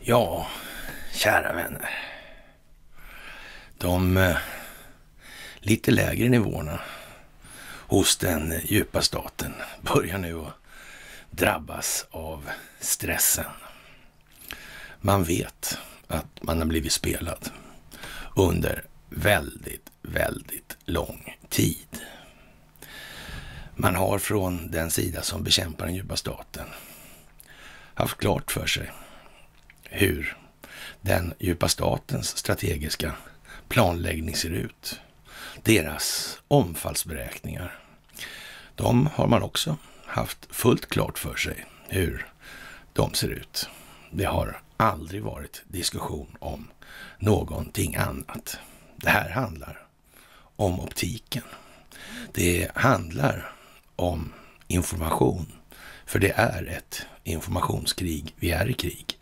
Ja, kära vänner. De eh, lite lägre nivåerna hos den djupa staten börjar nu att drabbas av stressen. Man vet att man har blivit spelad under väldigt, väldigt lång tid man har från den sida som bekämpar den djupa staten haft klart för sig hur den djupa statens strategiska planläggning ser ut. Deras omfallsberäkningar. De har man också haft fullt klart för sig hur de ser ut. Det har aldrig varit diskussion om någonting annat. Det här handlar om optiken. Det handlar om information. För det är ett informationskrig. Vi är i krig.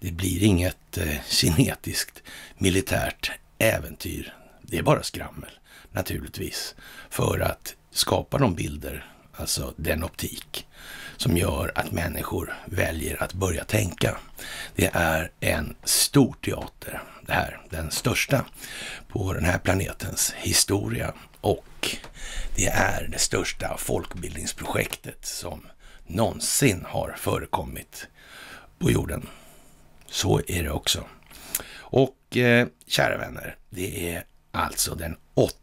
Det blir inget eh, kinetiskt militärt äventyr. Det är bara skrammel naturligtvis för att skapa de bilder, alltså den optik som gör att människor väljer att börja tänka. Det är en stor teater det här, den största på den här planetens historia och det är det största folkbildningsprojektet som någonsin har förekommit på jorden. Så är det också. Och eh, kära vänner, det är alltså den 8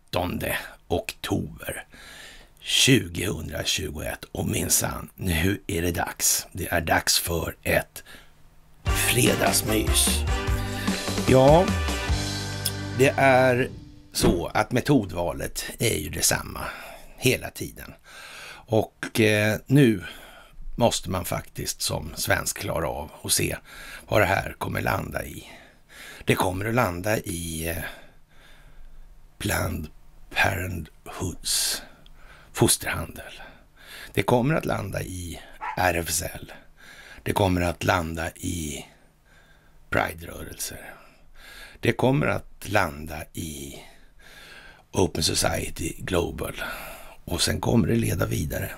oktober 2021 och minsann, nu är det dags. Det är dags för ett fredagsmys. Ja, det är så att metodvalet är ju detsamma hela tiden. Och eh, nu måste man faktiskt som svensk klara av och se vad det här kommer landa i. Det kommer att landa i eh, Planned Parenthoods fosterhandel. Det kommer att landa i RFSL. Det kommer att landa i Pride-rörelser. Det kommer att landa i Open Society Global. Och sen kommer det leda vidare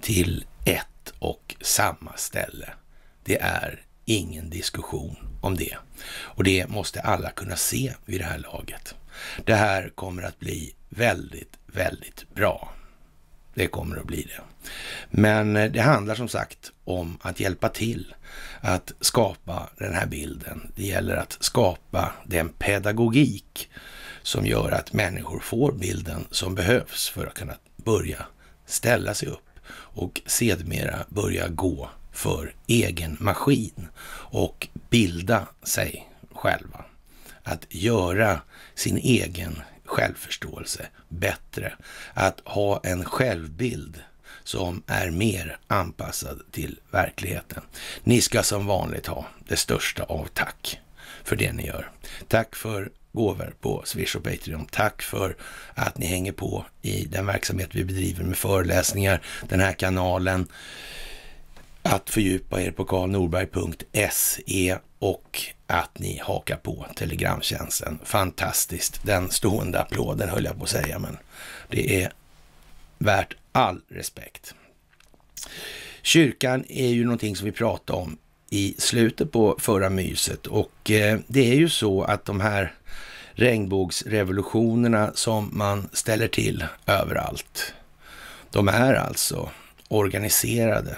till ett och samma ställe. Det är ingen diskussion om det. Och det måste alla kunna se vid det här laget. Det här kommer att bli väldigt, väldigt bra. Det kommer att bli det. Men eh, det handlar som sagt om att hjälpa till att skapa den här bilden. Det gäller att skapa den pedagogik som gör att människor får bilden som behövs för att kunna börja ställa sig upp och sedmera börja gå för egen maskin och bilda sig själva. Att göra sin egen självförståelse bättre. Att ha en självbild som är mer anpassad till verkligheten. Ni ska som vanligt ha det största av tack för det ni gör. Tack för gåvor på Swish och Patreon. Tack för att ni hänger på i den verksamhet vi bedriver med föreläsningar, den här kanalen, att fördjupa er på karlnorberg.se och att ni hakar på Telegramtjänsten. Fantastiskt! Den stående applåden höll jag på att säga, men det är värt all respekt. Kyrkan är ju någonting som vi pratade om i slutet på förra myset och eh, det är ju så att de här regnbågsrevolutionerna som man ställer till överallt. De är alltså organiserade,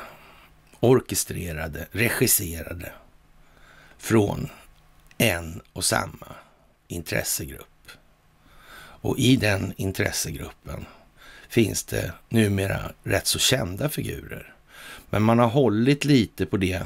orkestrerade, regisserade från en och samma intressegrupp. Och i den intressegruppen finns det numera rätt så kända figurer. Men man har hållit lite på det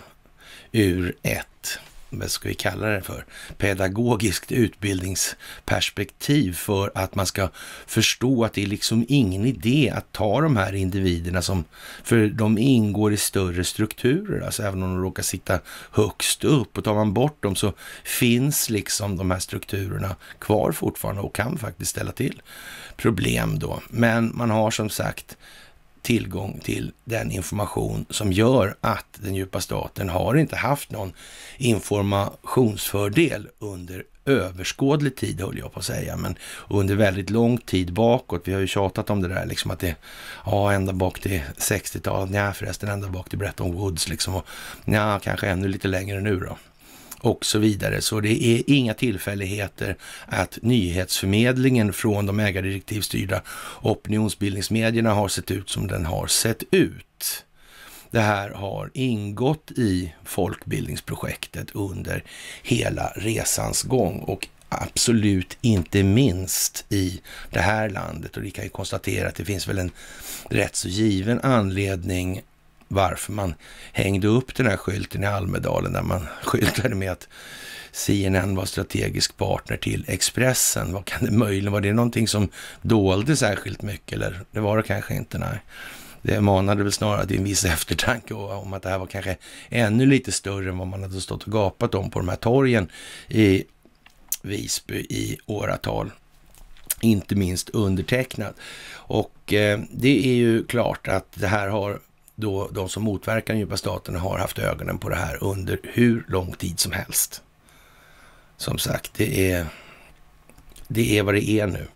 ur ett vad ska vi kalla det för, pedagogiskt utbildningsperspektiv för att man ska förstå att det är liksom ingen idé att ta de här individerna som, för de ingår i större strukturer, alltså även om de råkar sitta högst upp och tar man bort dem så finns liksom de här strukturerna kvar fortfarande och kan faktiskt ställa till problem då. Men man har som sagt tillgång till den information som gör att den djupa staten har inte haft någon informationsfördel under överskådlig tid, höll jag på att säga, men under väldigt lång tid bakåt. Vi har ju tjatat om det där liksom att det, ja, ända bak till 60-talet, ja förresten ända bak till Bretton Woods liksom, och ja, kanske ännu lite längre nu då och så vidare. Så det är inga tillfälligheter att nyhetsförmedlingen från de ägardirektivstyrda opinionsbildningsmedierna har sett ut som den har sett ut. Det här har ingått i folkbildningsprojektet under hela resans gång och absolut inte minst i det här landet. Och vi kan ju konstatera att det finns väl en rätt så given anledning varför man hängde upp den här skylten i Almedalen där man skyltade med att CNN var strategisk partner till Expressen. Vad kan det möjligen vara? Det någonting som dolde särskilt mycket eller? Det var det kanske inte, nej. Det manade väl snarare till en viss eftertanke om att det här var kanske ännu lite större än vad man hade stått och gapat om på de här torgen i Visby i åratal inte minst undertecknad. Och eh, det är ju klart att det här har då de som motverkar den djupa staten har haft ögonen på det här under hur lång tid som helst. Som sagt, det är, det är vad det är nu.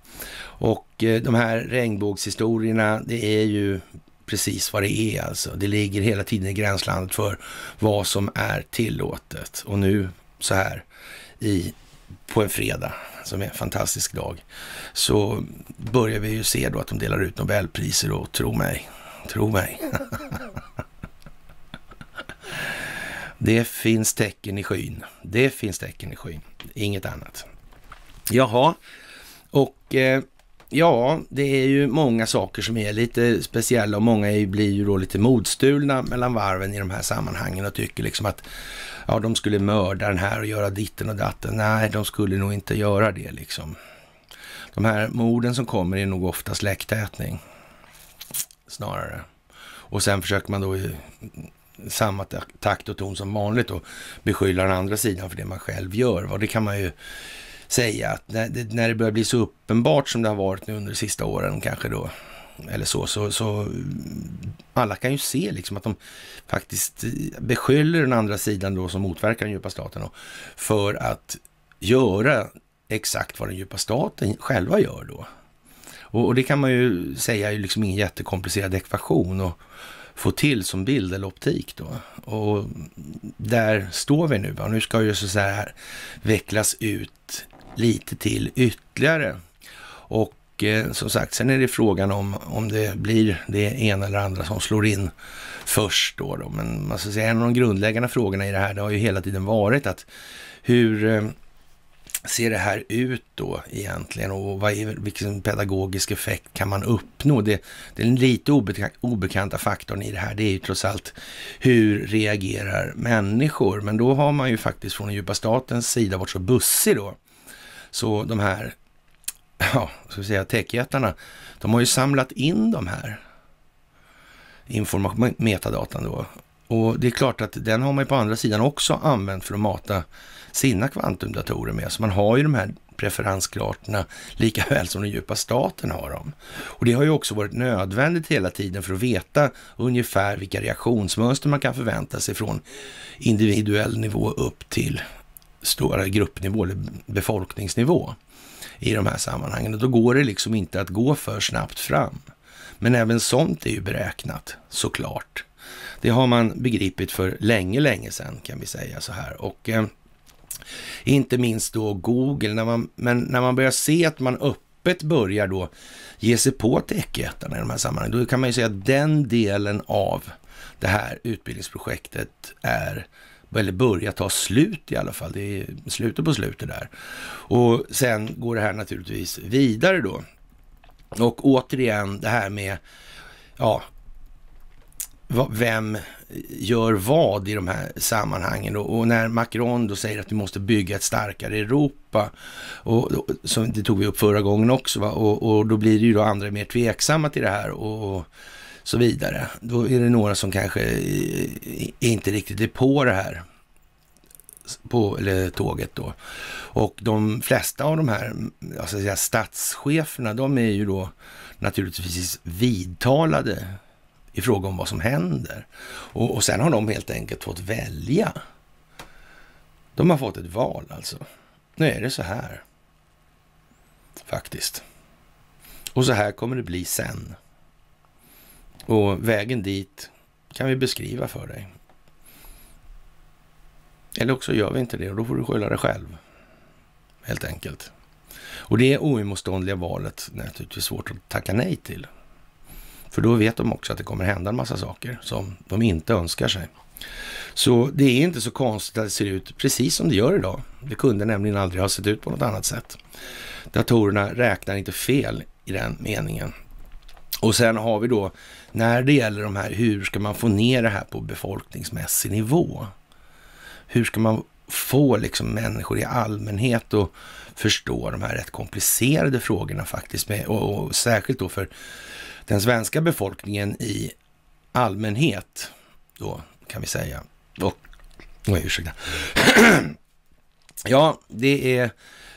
Och eh, de här regnbågshistorierna, det är ju precis vad det är alltså. Det ligger hela tiden i gränslandet för vad som är tillåtet. Och nu så här i, på en fredag, som är en fantastisk dag, så börjar vi ju se då att de delar ut Nobelpriser och tro mig, Tro mig. Det finns tecken i skyn. Det finns tecken i skyn. Inget annat. Jaha, och eh, ja, det är ju många saker som är lite speciella och många blir ju då lite modstulna mellan varven i de här sammanhangen och tycker liksom att ja, de skulle mörda den här och göra ditten och datten. Nej, de skulle nog inte göra det liksom. De här morden som kommer är nog ofta släktätning snarare. Och sen försöker man då i samma takt och ton som vanligt och beskylla den andra sidan för det man själv gör. Och det kan man ju säga att när det börjar bli så uppenbart som det har varit nu under de sista åren kanske då, eller så, så, så alla kan ju se liksom att de faktiskt beskyller den andra sidan då som motverkar den djupa staten då, för att göra exakt vad den djupa staten själva gör då. Och, och, det kan man ju säga är liksom ingen jättekomplicerad ekvation att få till som bild eller optik då. Och där står vi nu. Va? Nu ska ju så här vecklas ut lite till ytterligare. Och och eh, som sagt, sen är det frågan om, om det blir det ena eller andra som slår in först då. då. Men man ska säga, en av de grundläggande frågorna i det här, det har ju hela tiden varit att hur eh, ser det här ut då egentligen och vad är, vilken pedagogisk effekt kan man uppnå? Det, är den lite obekanta faktorn i det här, det är ju trots allt hur reagerar människor? Men då har man ju faktiskt från den djupa statens sida varit så bussig då. Så de här, ja, ska vi säga techjättarna, de har ju samlat in de här information, metadatan då. Och det är klart att den har man ju på andra sidan också använt för att mata sina kvantumdatorer med. Så man har ju de här preferenskartorna lika väl som den djupa staten har dem. Och det har ju också varit nödvändigt hela tiden för att veta ungefär vilka reaktionsmönster man kan förvänta sig från individuell nivå upp till stora gruppnivå eller befolkningsnivå i de här sammanhangen. Och då går det liksom inte att gå för snabbt fram. Men även sånt är ju beräknat såklart. Det har man begripit för länge, länge sedan kan vi säga så här. Och eh, inte minst då Google, när man, men när man börjar se att man öppet börjar då ge sig på techjättarna i de här sammanhangen, då kan man ju säga att den delen av det här utbildningsprojektet är eller börja ta slut i alla fall. Det är slutet på slutet där. Och sen går det här naturligtvis vidare då. Och återigen det här med ja, vem gör vad i de här sammanhangen. Och när Macron då säger att vi måste bygga ett starkare Europa, och, som det tog vi upp förra gången också, och, och, då blir det ju då andra mer tveksamma till det här och, och, så vidare. Då är det några som kanske inte riktigt är på det här på eller, tåget då. Och de flesta av de här alltså, statscheferna, de är ju då naturligtvis vidtalade i fråga om vad som händer. Och, och sen har de helt enkelt fått välja. De har fått ett val alltså. Nu är det så här. Faktiskt. Och så här kommer det bli sen. Och vägen dit kan vi beskriva för dig. Eller också gör vi inte det och då får du skylla dig själv. Helt enkelt. Och det oemotståndliga valet är naturligtvis svårt att tacka nej till. För då vet de också att det kommer hända en massa saker som de inte önskar sig. Så det är inte så konstigt att det ser ut precis som det gör idag. Det kunde nämligen aldrig ha sett ut på något annat sätt. Datorerna räknar inte fel i den meningen. Och sen har vi då, när det gäller de här, hur ska man få ner det här på befolkningsmässig nivå? Hur ska man få liksom människor i allmänhet att förstå de här rätt komplicerade frågorna faktiskt. Med, och, och särskilt då för den svenska befolkningen i allmänhet, då kan vi säga. Och, oj, ursäkta. ja, det är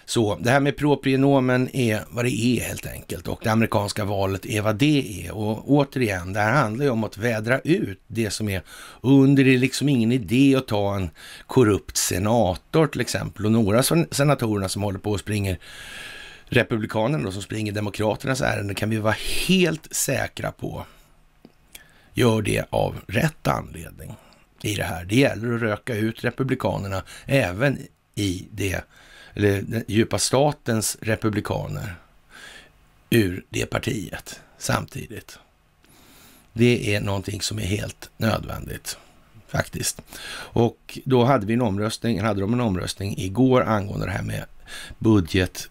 så. Det här med proprionomen är vad det är helt enkelt och det amerikanska valet är vad det är. Och återigen, det här handlar ju om att vädra ut det som är under. Det är liksom ingen idé att ta en korrupt senator till exempel och några av senatorerna som håller på och springer republikanerna då, som springer demokraternas ärenden kan vi vara helt säkra på gör det av rätt anledning i det här. Det gäller att röka ut republikanerna även i det, eller den djupa statens republikaner ur det partiet samtidigt. Det är någonting som är helt nödvändigt faktiskt. Och då hade vi en omröstning, hade de en omröstning igår angående det här med budget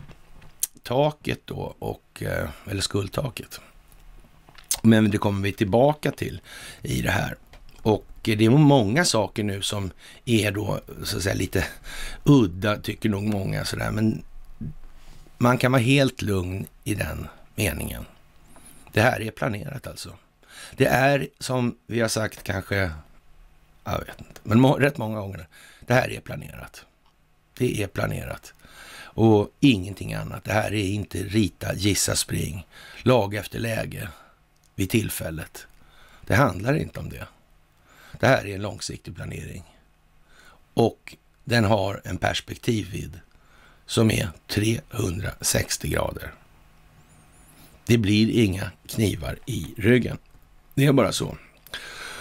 taket då, och, eh, eller skuldtaket. Men det kommer vi tillbaka till i det här. Och det är många saker nu som är då så att säga lite udda, tycker nog många sådär. Men man kan vara helt lugn i den meningen. Det här är planerat alltså. Det är som vi har sagt kanske, jag vet inte, men må, rätt många gånger. Det här är planerat. Det är planerat och ingenting annat. Det här är inte rita, gissa, spring, lag efter läge vid tillfället. Det handlar inte om det. Det här är en långsiktig planering och den har en perspektivvidd som är 360 grader. Det blir inga knivar i ryggen. Det är bara så.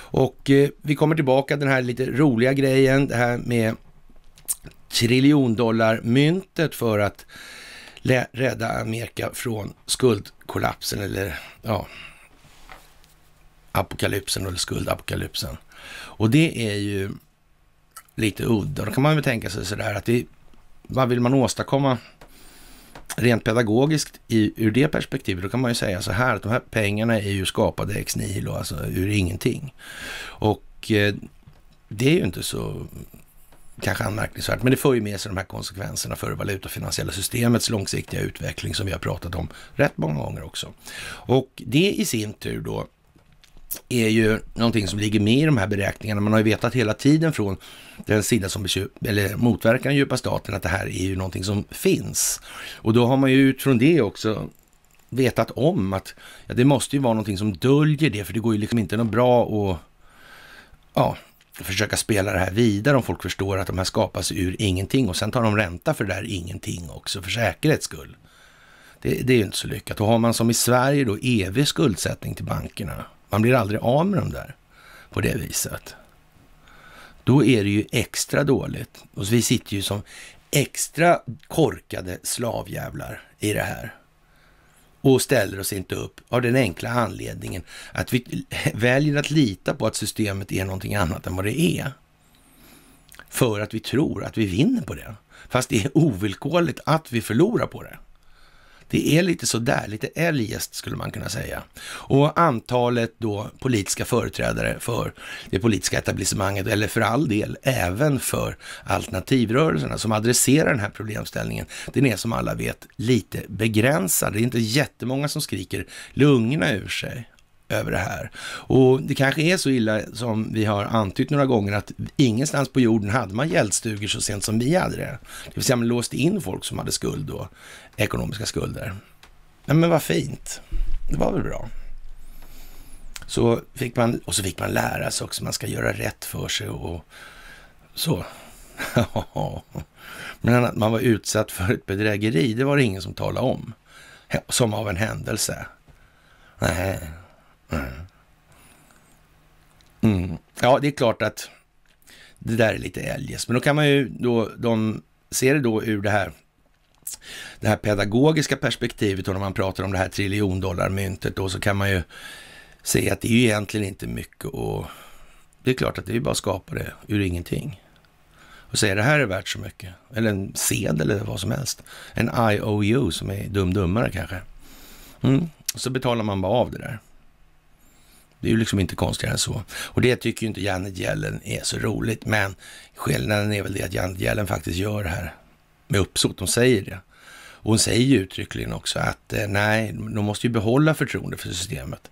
Och eh, vi kommer tillbaka till den här lite roliga grejen, det här med triljondollarmyntet för att rädda Amerika från skuldkollapsen eller ja, apokalypsen eller skuldapokalypsen. Och det är ju lite udda. Då kan man väl tänka sig sådär att det, vad vill man åstadkomma rent pedagogiskt i, ur det perspektivet? Då kan man ju säga så här att de här pengarna är ju skapade ex nihilo, alltså ur ingenting. Och eh, det är ju inte så kanske anmärkningsvärt, men det för ju med sig de här konsekvenserna för det valutafinansiella systemets långsiktiga utveckling som vi har pratat om rätt många gånger också. Och det i sin tur då är ju någonting som ligger med i de här beräkningarna. Man har ju vetat hela tiden från den sida som eller motverkar den djupa staten att det här är ju någonting som finns. Och då har man ju utifrån det också vetat om att ja, det måste ju vara någonting som döljer det, för det går ju liksom inte något bra att ja, försöka spela det här vidare om folk förstår att de här skapas ur ingenting och sen tar de ränta för det där ingenting också för säkerhets skull. Det, det är ju inte så lyckat. Och har man som i Sverige då evig skuldsättning till bankerna, man blir aldrig av med dem där på det viset. Då är det ju extra dåligt. Och vi sitter ju som extra korkade slavjävlar i det här och ställer oss inte upp av den enkla anledningen att vi väljer att lita på att systemet är någonting annat än vad det är. För att vi tror att vi vinner på det. Fast det är ovillkorligt att vi förlorar på det. Det är lite sådär, lite eljest skulle man kunna säga. Och antalet då politiska företrädare för det politiska etablissemanget, eller för all del även för alternativrörelserna som adresserar den här problemställningen, den är som alla vet lite begränsad. Det är inte jättemånga som skriker lugna ur sig över det här. Och det kanske är så illa som vi har antytt några gånger att ingenstans på jorden hade man gäldstugor så sent som vi hade det. Det vill säga man låste in folk som hade skuld då, ekonomiska skulder. Ja, men vad fint. Det var väl bra. Så fick man, och så fick man lära sig också, man ska göra rätt för sig och så. men att man var utsatt för ett bedrägeri, det var det ingen som talade om. Som av en händelse. Nej. Mm. Mm. Ja, det är klart att det där är lite eljest. Men då kan man ju då, de ser det då ur det här, det här pedagogiska perspektivet och när man pratar om det här triljondollarmyntet då så kan man ju se att det är ju egentligen inte mycket och det är klart att det är ju bara att skapa det ur ingenting. Och säga det här är värt så mycket. Eller en sedel eller vad som helst. En IOU som är dum-dummare kanske. Mm. Så betalar man bara av det där. Det är ju liksom inte konstigare än så. Och det tycker ju inte Janet Yellen är så roligt. Men skillnaden är väl det att Janet Yellen faktiskt gör det här med uppsåt. Hon säger det. Och hon säger ju uttryckligen också att eh, nej, de måste ju behålla förtroende för systemet.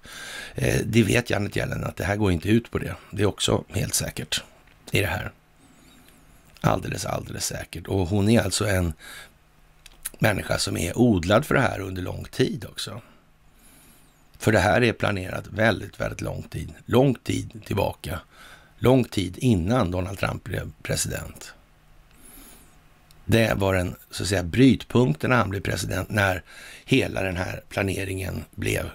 Eh, det vet Janet Yellen att det här går inte ut på det. Det är också helt säkert i det här. Alldeles, alldeles säkert. Och hon är alltså en människa som är odlad för det här under lång tid också. För det här är planerat väldigt, väldigt lång tid. Lång tid tillbaka. Lång tid innan Donald Trump blev president. Det var den så att säga, brytpunkten när han blev president, när hela den här planeringen blev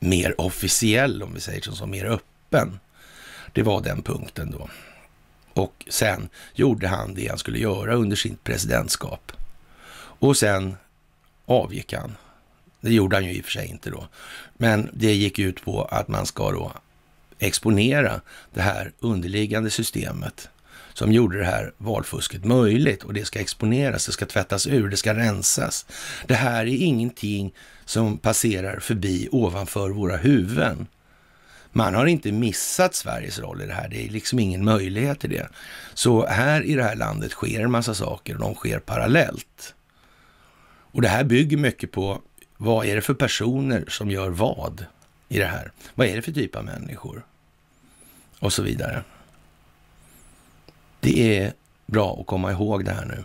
mer officiell, om vi säger så, mer öppen. Det var den punkten då. Och sen gjorde han det han skulle göra under sitt presidentskap. Och sen avgick han. Det gjorde han ju i och för sig inte då. Men det gick ut på att man ska då exponera det här underliggande systemet som gjorde det här valfusket möjligt och det ska exponeras, det ska tvättas ur, det ska rensas. Det här är ingenting som passerar förbi ovanför våra huvuden. Man har inte missat Sveriges roll i det här. Det är liksom ingen möjlighet till det. Så här i det här landet sker en massa saker och de sker parallellt. Och det här bygger mycket på vad är det för personer som gör vad i det här? Vad är det för typ av människor? Och så vidare. Det är bra att komma ihåg det här nu.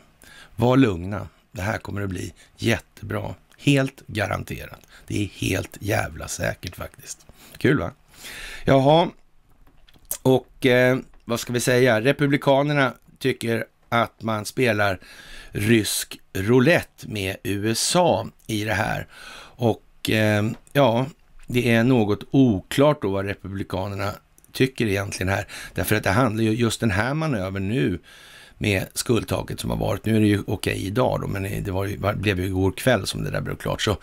Var lugna. Det här kommer att bli jättebra. Helt garanterat. Det är helt jävla säkert faktiskt. Kul va? Jaha, och eh, vad ska vi säga? Republikanerna tycker att man spelar rysk roulette med USA i det här. Och eh, ja, det är något oklart då vad republikanerna tycker egentligen här. Därför att det handlar ju just den här manövern nu med skuldtaket som har varit. Nu är det ju okej idag då, men det, var ju, det blev ju igår kväll som det där blev klart. Så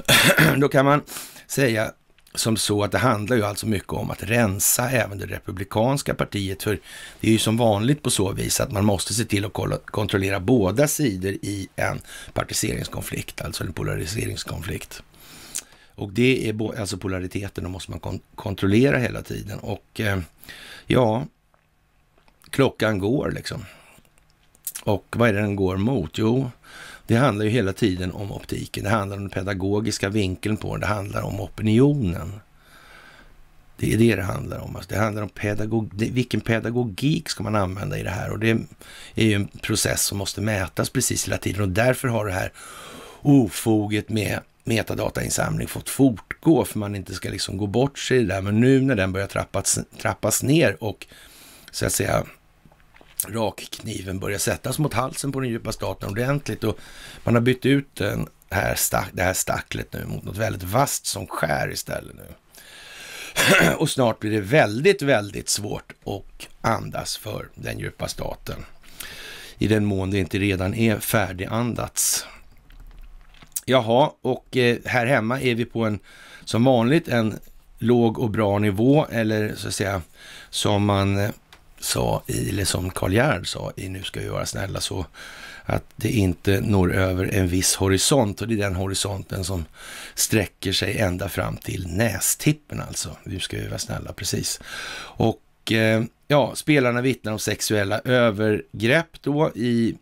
då kan man säga som så att det handlar ju alltså mycket om att rensa även det republikanska partiet. För det är ju som vanligt på så vis att man måste se till att kontrollera båda sidor i en partiseringskonflikt, alltså en polariseringskonflikt. Och det är alltså polariteten, då måste man kon kontrollera hela tiden. Och eh, ja, klockan går liksom. Och vad är det den går mot? Jo, det handlar ju hela tiden om optiken. Det handlar om den pedagogiska vinkeln på den. Det handlar om opinionen. Det är det det handlar om. Alltså det handlar om pedagog vilken pedagogik ska man använda i det här? Och det är ju en process som måste mätas precis hela tiden och därför har det här ofoget med metadatainsamling fått fortgå för man inte ska liksom gå bort sig i det där. Men nu när den börjar trappas, trappas ner och så att säga rakkniven börjar sättas mot halsen på den djupa staten ordentligt och man har bytt ut den här stack, det här stacklet nu mot något väldigt vasst som skär istället nu. och snart blir det väldigt, väldigt svårt att andas för den djupa staten. I den mån det inte redan är färdigandats. Jaha, och eh, här hemma är vi på en, som vanligt, en låg och bra nivå eller så att säga som man eh, sa i, eller som Karl Gerd sa i Nu ska vi vara snälla, så att det inte når över en viss horisont och det är den horisonten som sträcker sig ända fram till nästippen alltså. Nu ska vi vara snälla, precis. Och eh, ja, spelarna vittnar om sexuella övergrepp då i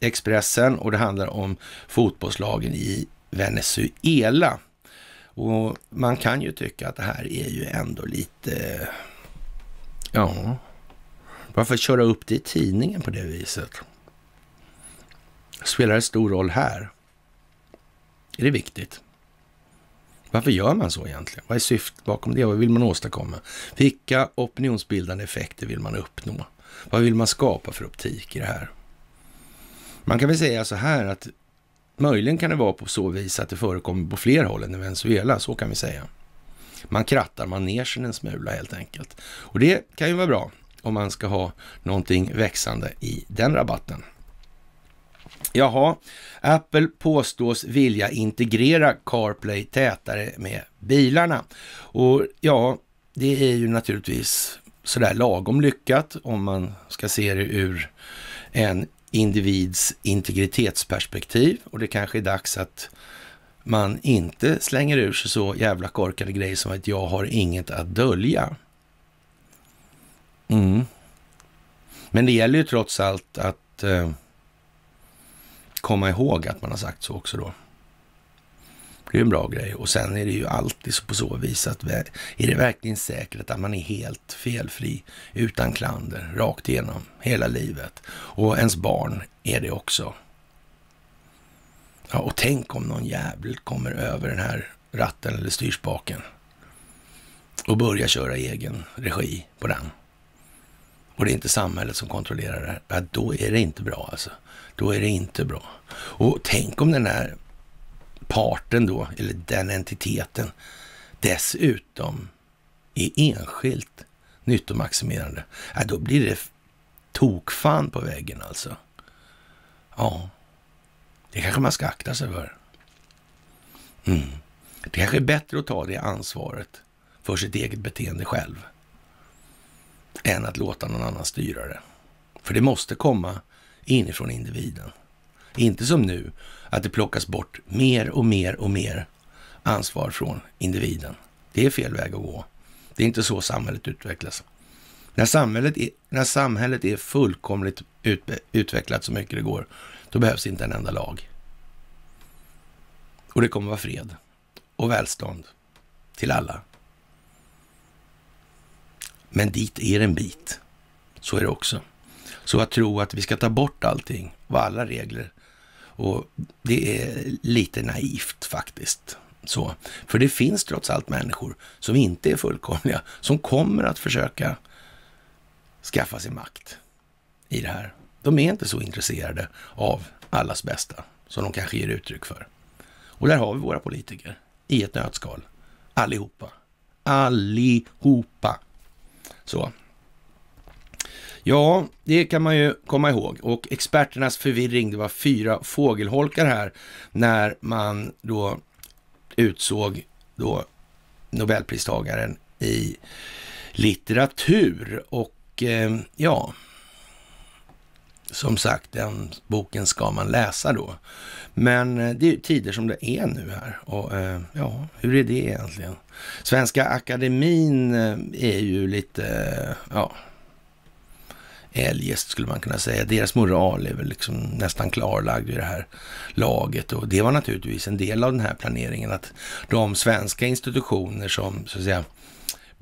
Expressen och det handlar om fotbollslagen i Venezuela. Och man kan ju tycka att det här är ju ändå lite Ja, varför köra upp det i tidningen på det viset? Spelar det stor roll här? Är det viktigt? Varför gör man så egentligen? Vad är syftet bakom det? Vad vill man åstadkomma? Vilka opinionsbildande effekter vill man uppnå? Vad vill man skapa för optik i det här? Man kan väl säga så här att möjligen kan det vara på så vis att det förekommer på fler håll än i Venezuela, så kan vi säga. Man krattar manegen en smula helt enkelt. Och det kan ju vara bra om man ska ha någonting växande i den rabatten. Jaha, Apple påstås vilja integrera CarPlay tätare med bilarna. Och ja, det är ju naturligtvis sådär lagom lyckat om man ska se det ur en individs integritetsperspektiv och det kanske är dags att man inte slänger ur sig så jävla korkade grejer som att jag har inget att dölja. Mm. Men det gäller ju trots allt att eh, komma ihåg att man har sagt så också då. Det är en bra grej. Och sen är det ju alltid på så vis att är det verkligen säkert att man är helt felfri, utan klander, rakt igenom, hela livet? Och ens barn är det också. Ja, och tänk om någon jävel kommer över den här ratten eller styrspaken och börjar köra egen regi på den. Och det är inte samhället som kontrollerar det här. Ja, då är det inte bra alltså. Då är det inte bra. Och tänk om den här parten då, eller den entiteten, dessutom är enskilt nyttomaximerande. Ja, då blir det tokfan på väggen alltså. Ja, det kanske man ska akta sig för. Mm. Det kanske är bättre att ta det ansvaret för sitt eget beteende själv än att låta någon annan styra det. För det måste komma inifrån individen. Inte som nu, att det plockas bort mer och mer och mer ansvar från individen. Det är fel väg att gå. Det är inte så samhället utvecklas. När samhället är, när samhället är fullkomligt utvecklat så mycket det går då behövs inte en enda lag. Och det kommer vara fred och välstånd till alla. Men dit är en bit. Så är det också. Så att tro att vi ska ta bort allting och alla regler, och det är lite naivt faktiskt. Så. För det finns trots allt människor som inte är fullkomliga, som kommer att försöka skaffa sig makt i det här de är inte så intresserade av allas bästa som de kanske ger uttryck för. Och där har vi våra politiker i ett nötskal. Allihopa. Allihopa. Så. Ja, det kan man ju komma ihåg. Och experternas förvirring, det var fyra fågelholkar här när man då utsåg då Nobelpristagaren i litteratur. Och eh, ja, som sagt, den boken ska man läsa då. Men eh, det är tider som det är nu här. Och eh, ja, hur är det egentligen? Svenska Akademin eh, är ju lite, ja, eljest skulle man kunna säga. Deras moral är väl liksom nästan klarlagd i det här laget och det var naturligtvis en del av den här planeringen att de svenska institutioner som så att säga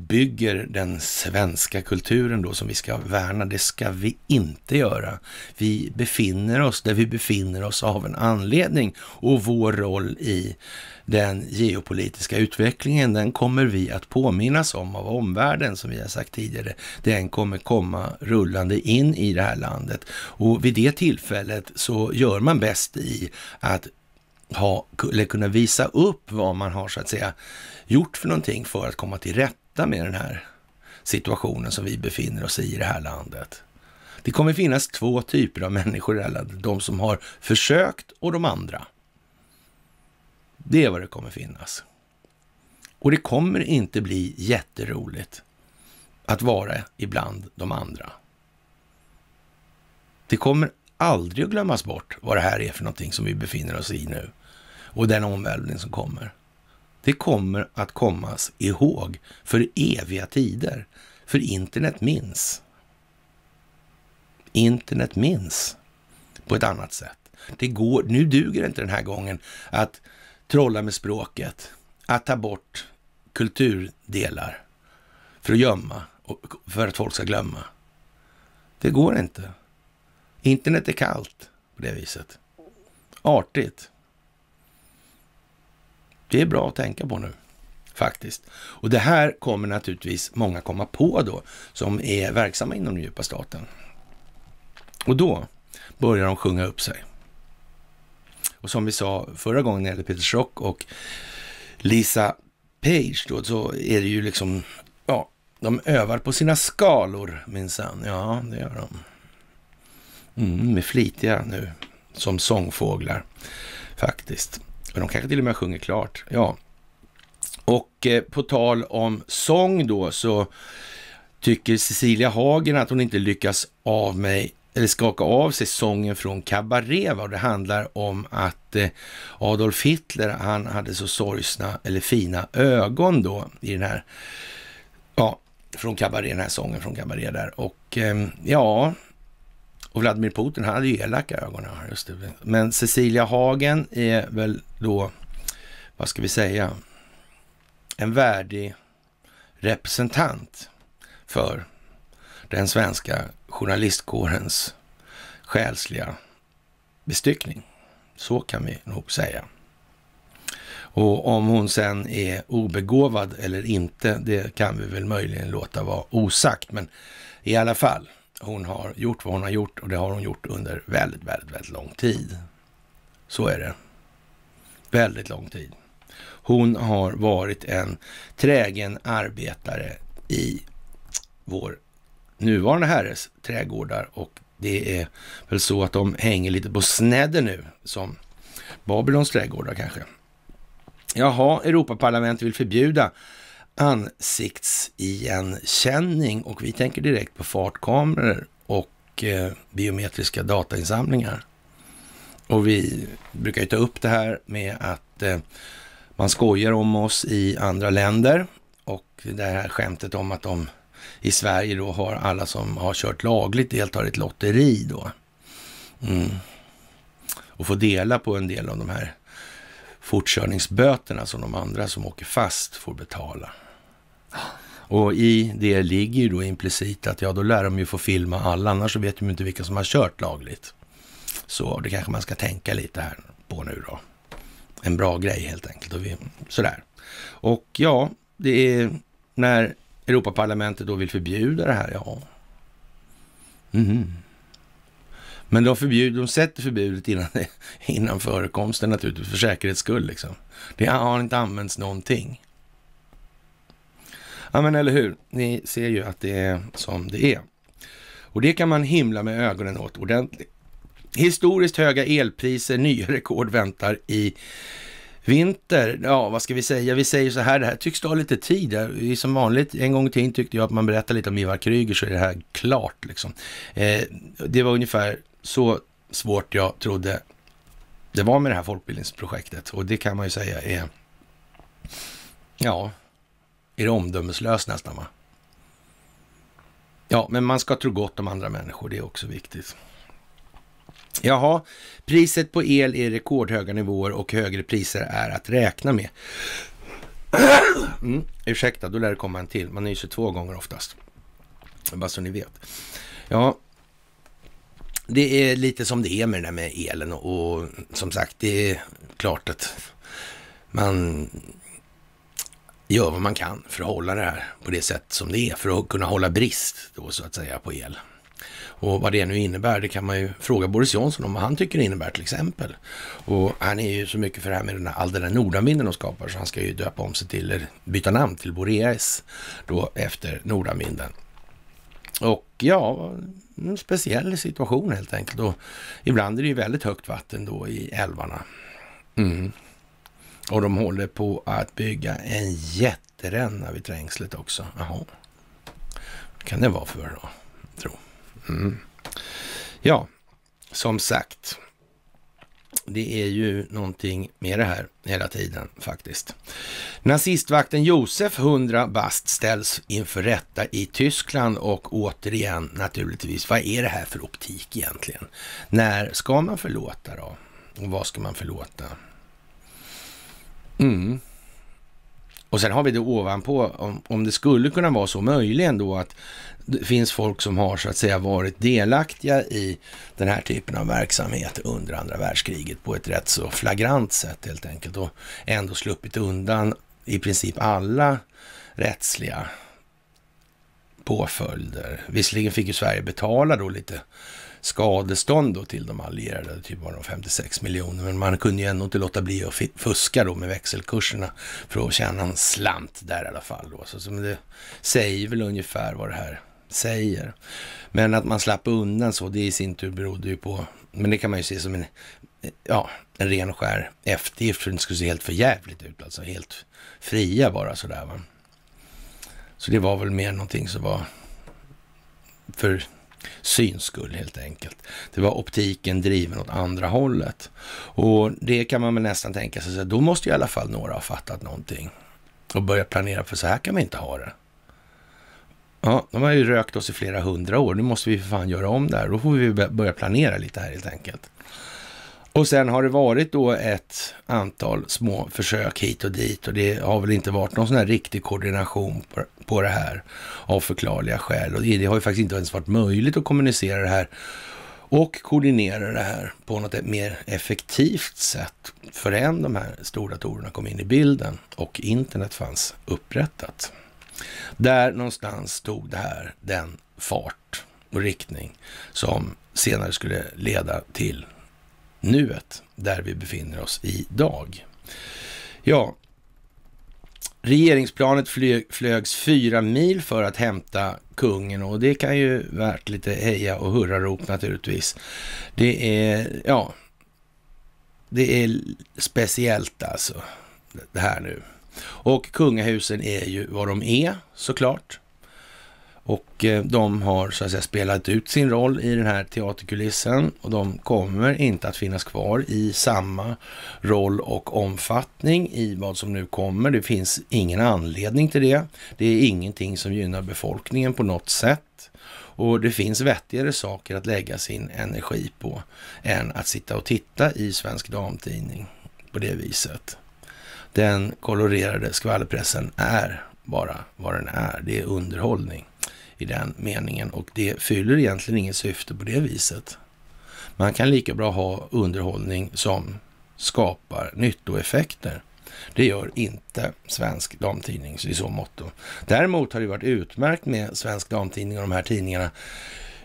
bygger den svenska kulturen då som vi ska värna. Det ska vi inte göra. Vi befinner oss där vi befinner oss av en anledning och vår roll i den geopolitiska utvecklingen, den kommer vi att påminnas om av omvärlden som vi har sagt tidigare. Den kommer komma rullande in i det här landet och vid det tillfället så gör man bäst i att ha, eller kunna visa upp vad man har så att säga gjort för någonting för att komma till rätt rätta med den här situationen som vi befinner oss i i det här landet. Det kommer finnas två typer av människor i det här landet. De som har försökt och de andra. Det är vad det kommer finnas. Och det kommer inte bli jätteroligt att vara ibland de andra. Det kommer aldrig att glömmas bort vad det här är för någonting som vi befinner oss i nu och den omvälvning som kommer det kommer att kommas ihåg för eviga tider. För internet minns. Internet minns på ett annat sätt. Det går, nu duger det inte den här gången att trolla med språket, att ta bort kulturdelar för att gömma, och för att folk ska glömma. Det går inte. Internet är kallt på det viset. Artigt. Det är bra att tänka på nu faktiskt. Och det här kommer naturligtvis många komma på då som är verksamma inom den djupa staten. Och då börjar de sjunga upp sig. Och som vi sa förra gången när det gällde Peter Schrock och Lisa Page då, så är det ju liksom, ja, de övar på sina skalor minsann. Ja, det gör de. Mm, de är flitiga nu, som sångfåglar faktiskt. De kanske till och med sjunger klart. Ja. Och eh, på tal om sång då så tycker Cecilia Hagen att hon inte lyckas av mig eller skaka av sig sången från Cabaret. Och det handlar om att eh, Adolf Hitler, han hade så sorgsna eller fina ögon då i den här, ja, från Cabaret, den här sången från Cabaret där. Och eh, ja, och Vladimir Putin, han hade ju elaka ögon. Just det. Men Cecilia Hagen är väl då, vad ska vi säga, en värdig representant för den svenska journalistkårens själsliga bestyckning. Så kan vi nog säga. Och om hon sen är obegåvad eller inte, det kan vi väl möjligen låta vara osagt, men i alla fall hon har gjort vad hon har gjort och det har hon gjort under väldigt, väldigt, väldigt lång tid. Så är det. Väldigt lång tid. Hon har varit en trägen arbetare i vår nuvarande herres trädgårdar och det är väl så att de hänger lite på snedden nu, som Babylons trädgårdar kanske. Jaha, Europaparlamentet vill förbjuda ansiktsigenkänning och vi tänker direkt på fartkameror och eh, biometriska datainsamlingar. Och vi brukar ju ta upp det här med att eh, man skojar om oss i andra länder och det här skämtet om att de i Sverige då har alla som har kört lagligt deltar i ett lotteri då. Mm. Och får dela på en del av de här fortkörningsböterna som de andra som åker fast får betala. Och i det ligger ju då implicit att ja, då lär de ju få filma alla, annars så vet de inte vilka som har kört lagligt. Så det kanske man ska tänka lite här på nu då. En bra grej helt enkelt. Och vi, sådär. Och ja, det är när Europaparlamentet då vill förbjuda det här, ja. Mm. Men de, förbjud, de sätter förbudet innan, innan förekomsten naturligtvis, för säkerhets skull. Liksom. Det har inte använts någonting. Ja men eller hur, ni ser ju att det är som det är. Och det kan man himla med ögonen åt ordentligt. Historiskt höga elpriser, nya rekord väntar i vinter. Ja, vad ska vi säga? Vi säger så här, det här tycks ta lite tid. Som vanligt, en gång i tiden tyckte jag att man berättade lite om Ivar Kryger så är det här klart liksom. Eh, det var ungefär så svårt jag trodde det var med det här folkbildningsprojektet. Och det kan man ju säga är, ja, är det omdömeslöst nästan va? Ja, men man ska tro gott om andra människor, det är också viktigt. Jaha, priset på el är rekordhöga nivåer och högre priser är att räkna med. Mm, ursäkta, då lär det komma en till. Man nyser två gånger oftast. Bara så ni vet. Ja, det är lite som det är med det där med elen och, och som sagt, det är klart att man gör vad man kan för att hålla det här på det sätt som det är, för att kunna hålla brist då så att säga på el. Och vad det nu innebär, det kan man ju fråga Boris Johnson om vad han tycker det innebär till exempel. Och han är ju så mycket för det här med den här, all den här nordavinden de skapar, så han ska ju döpa om sig till, eller byta namn till Boreas då efter nordavinden. Och ja, en speciell situation helt enkelt. Och ibland är det ju väldigt högt vatten då i älvarna. Mm. Och de håller på att bygga en jätteränna vid Trängslet också. Jaha. Vad kan det vara för då? Tro. Mm. Ja, som sagt. Det är ju någonting med det här hela tiden faktiskt. Nazistvakten Josef, 100 bast, ställs inför rätta i Tyskland och återigen naturligtvis, vad är det här för optik egentligen? När ska man förlåta då? Och vad ska man förlåta? Mm. Och sen har vi det ovanpå, om, om det skulle kunna vara så möjligen då att det finns folk som har så att säga varit delaktiga i den här typen av verksamhet under andra världskriget på ett rätt så flagrant sätt helt enkelt och ändå sluppit undan i princip alla rättsliga påföljder. Visserligen fick ju Sverige betala då lite skadestånd då till de allierade, typ var de 56 miljoner. Men man kunde ju ändå inte låta bli att fuska då med växelkurserna för att tjäna en slant där i alla fall. Då. Så, som det säger väl ungefär vad det här säger. Men att man slapp undan så, det i sin tur berodde ju på, men det kan man ju se som en, ja, en ren och skär eftergift för det skulle se helt förjävligt ut, alltså helt fria bara sådär va. Så det var väl mer någonting som var för Synskull helt enkelt. Det var optiken driven åt andra hållet. Och det kan man väl nästan tänka sig, så då måste i alla fall några ha fattat någonting och börjat planera för så här kan vi inte ha det. Ja, de har ju rökt oss i flera hundra år. Nu måste vi för fan göra om det här. Då får vi börja planera lite här helt enkelt. Och sen har det varit då ett antal små försök hit och dit och det har väl inte varit någon sån här riktig koordination på det här av förklarliga skäl. Och det har ju faktiskt inte ens varit möjligt att kommunicera det här och koordinera det här på något mer effektivt sätt förrän de här stora datorerna kom in i bilden och internet fanns upprättat. Där någonstans tog det här den fart och riktning som senare skulle leda till nuet, där vi befinner oss idag. Ja, regeringsplanet flög, flögs fyra mil för att hämta kungen och det kan ju värt lite heja och hurrarop naturligtvis. Det är, ja, det är speciellt alltså det här nu. Och kungahusen är ju vad de är såklart. Och eh, de har så att säga spelat ut sin roll i den här teaterkulissen och de kommer inte att finnas kvar i samma roll och omfattning i vad som nu kommer. Det finns ingen anledning till det. Det är ingenting som gynnar befolkningen på något sätt. Och det finns vettigare saker att lägga sin energi på än att sitta och titta i Svensk Damtidning på det viset. Den kolorerade skvallerpressen är bara vad den är. Det är underhållning i den meningen. Och det fyller egentligen inget syfte på det viset. Man kan lika bra ha underhållning som skapar nyttoeffekter. Det gör inte Svensk Damtidning i så mått. Däremot har det varit utmärkt med Svensk Damtidning och de här tidningarna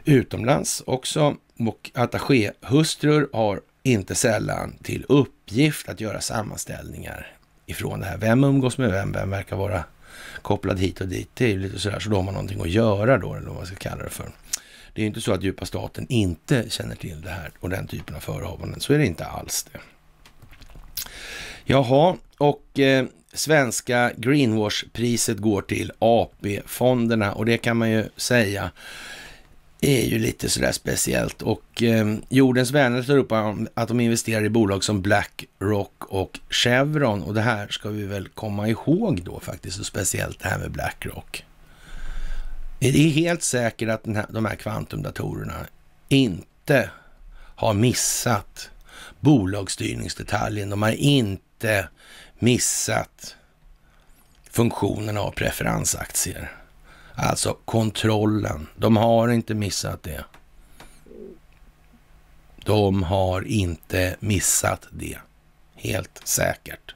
utomlands också. Och attachéhustrur har inte sällan till uppgift att göra sammanställningar ifrån det här. Vem umgås med vem? Vem verkar vara kopplad hit och dit det till lite sådär. Så då har man någonting att göra då, eller vad man ska kalla det för. Det är ju inte så att djupa staten inte känner till det här och den typen av förehavanden. Så är det inte alls det. Jaha, och eh, svenska greenwash-priset går till AP-fonderna och det kan man ju säga är ju lite sådär speciellt. Och eh, jordens vänner tar upp att de investerar i bolag som Blackrock och Chevron. Och det här ska vi väl komma ihåg då faktiskt, och speciellt det här med Blackrock. Det är helt säkert att här, de här kvantumdatorerna inte har missat bolagsstyrningsdetaljen. De har inte missat funktionen av preferensaktier. Alltså kontrollen. De har inte missat det. De har inte missat det. Helt säkert.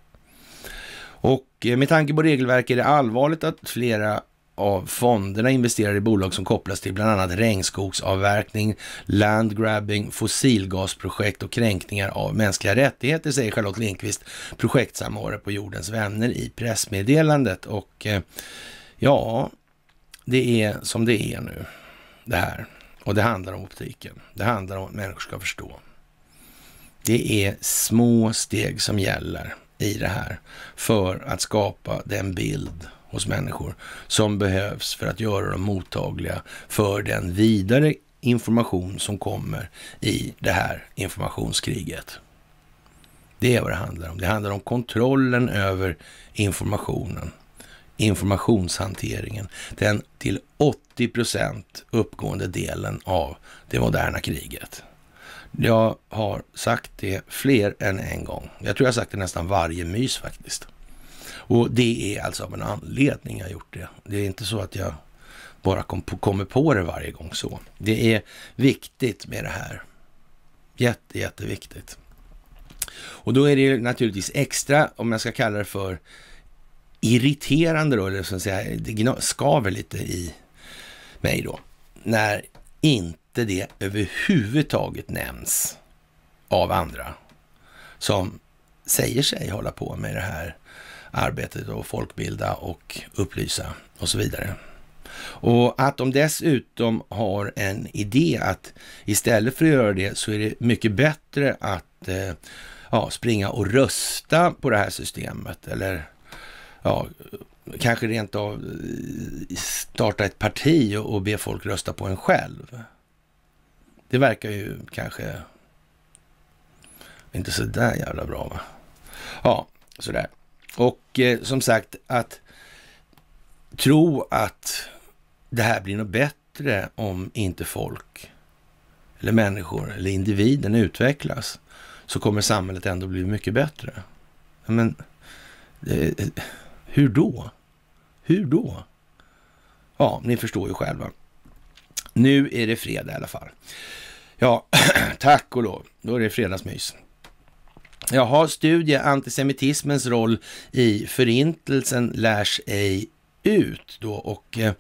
Och eh, med tanke på regelverket är det allvarligt att flera av fonderna investerar i bolag som kopplas till bland annat regnskogsavverkning, landgrabbing, fossilgasprojekt och kränkningar av mänskliga rättigheter, säger Charlotte Lindqvist, projektsamordnare på Jordens Vänner i pressmeddelandet. Och eh, ja, det är som det är nu, det här. Och det handlar om optiken. Det handlar om att människor ska förstå. Det är små steg som gäller i det här för att skapa den bild hos människor som behövs för att göra dem mottagliga för den vidare information som kommer i det här informationskriget. Det är vad det handlar om. Det handlar om kontrollen över informationen informationshanteringen. Den till 80 procent uppgående delen av det moderna kriget. Jag har sagt det fler än en gång. Jag tror jag har sagt det nästan varje mys faktiskt. Och det är alltså av en anledning jag gjort det. Det är inte så att jag bara kom på, kommer på det varje gång så. Det är viktigt med det här. Jätte, jätteviktigt. Och då är det naturligtvis extra, om jag ska kalla det för irriterande då, eller så att säga, det skaver lite i mig då, när inte det överhuvudtaget nämns av andra som säger sig hålla på med det här arbetet och folkbilda och upplysa och så vidare. Och att de dessutom har en idé att istället för att göra det så är det mycket bättre att eh, ja, springa och rösta på det här systemet eller ja, kanske rent av eh, starta ett parti och, och be folk rösta på en själv. Det verkar ju kanske inte så där jävla bra va? Ja, sådär. Och eh, som sagt att tro att det här blir något bättre om inte folk eller människor eller individen utvecklas så kommer samhället ändå bli mycket bättre. Men det, eh, hur då? Hur då? Ja, ni förstår ju själva. Nu är det fredag i alla fall. Ja, tack och lov. Då är det fredagsmys. Jaha, studie antisemitismens roll i förintelsen lärs ej ut då och eh,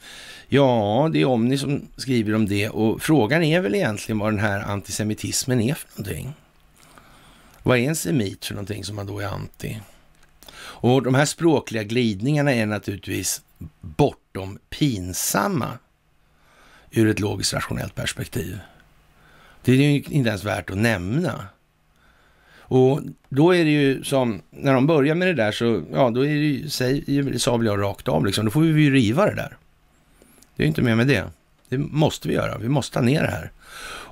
ja, det är Omni som skriver om det och frågan är väl egentligen vad den här antisemitismen är för någonting. Vad är en semit för någonting som man då är anti? Och de här språkliga glidningarna är naturligtvis bortom pinsamma ur ett logiskt rationellt perspektiv. Det är ju inte ens värt att nämna. Och då är det ju som, när de börjar med det där så, ja då är det ju, säger, sa väl jag rakt av liksom, då får vi ju riva det där. Det är ju inte mer med det. Det måste vi göra, vi måste ta ner det här.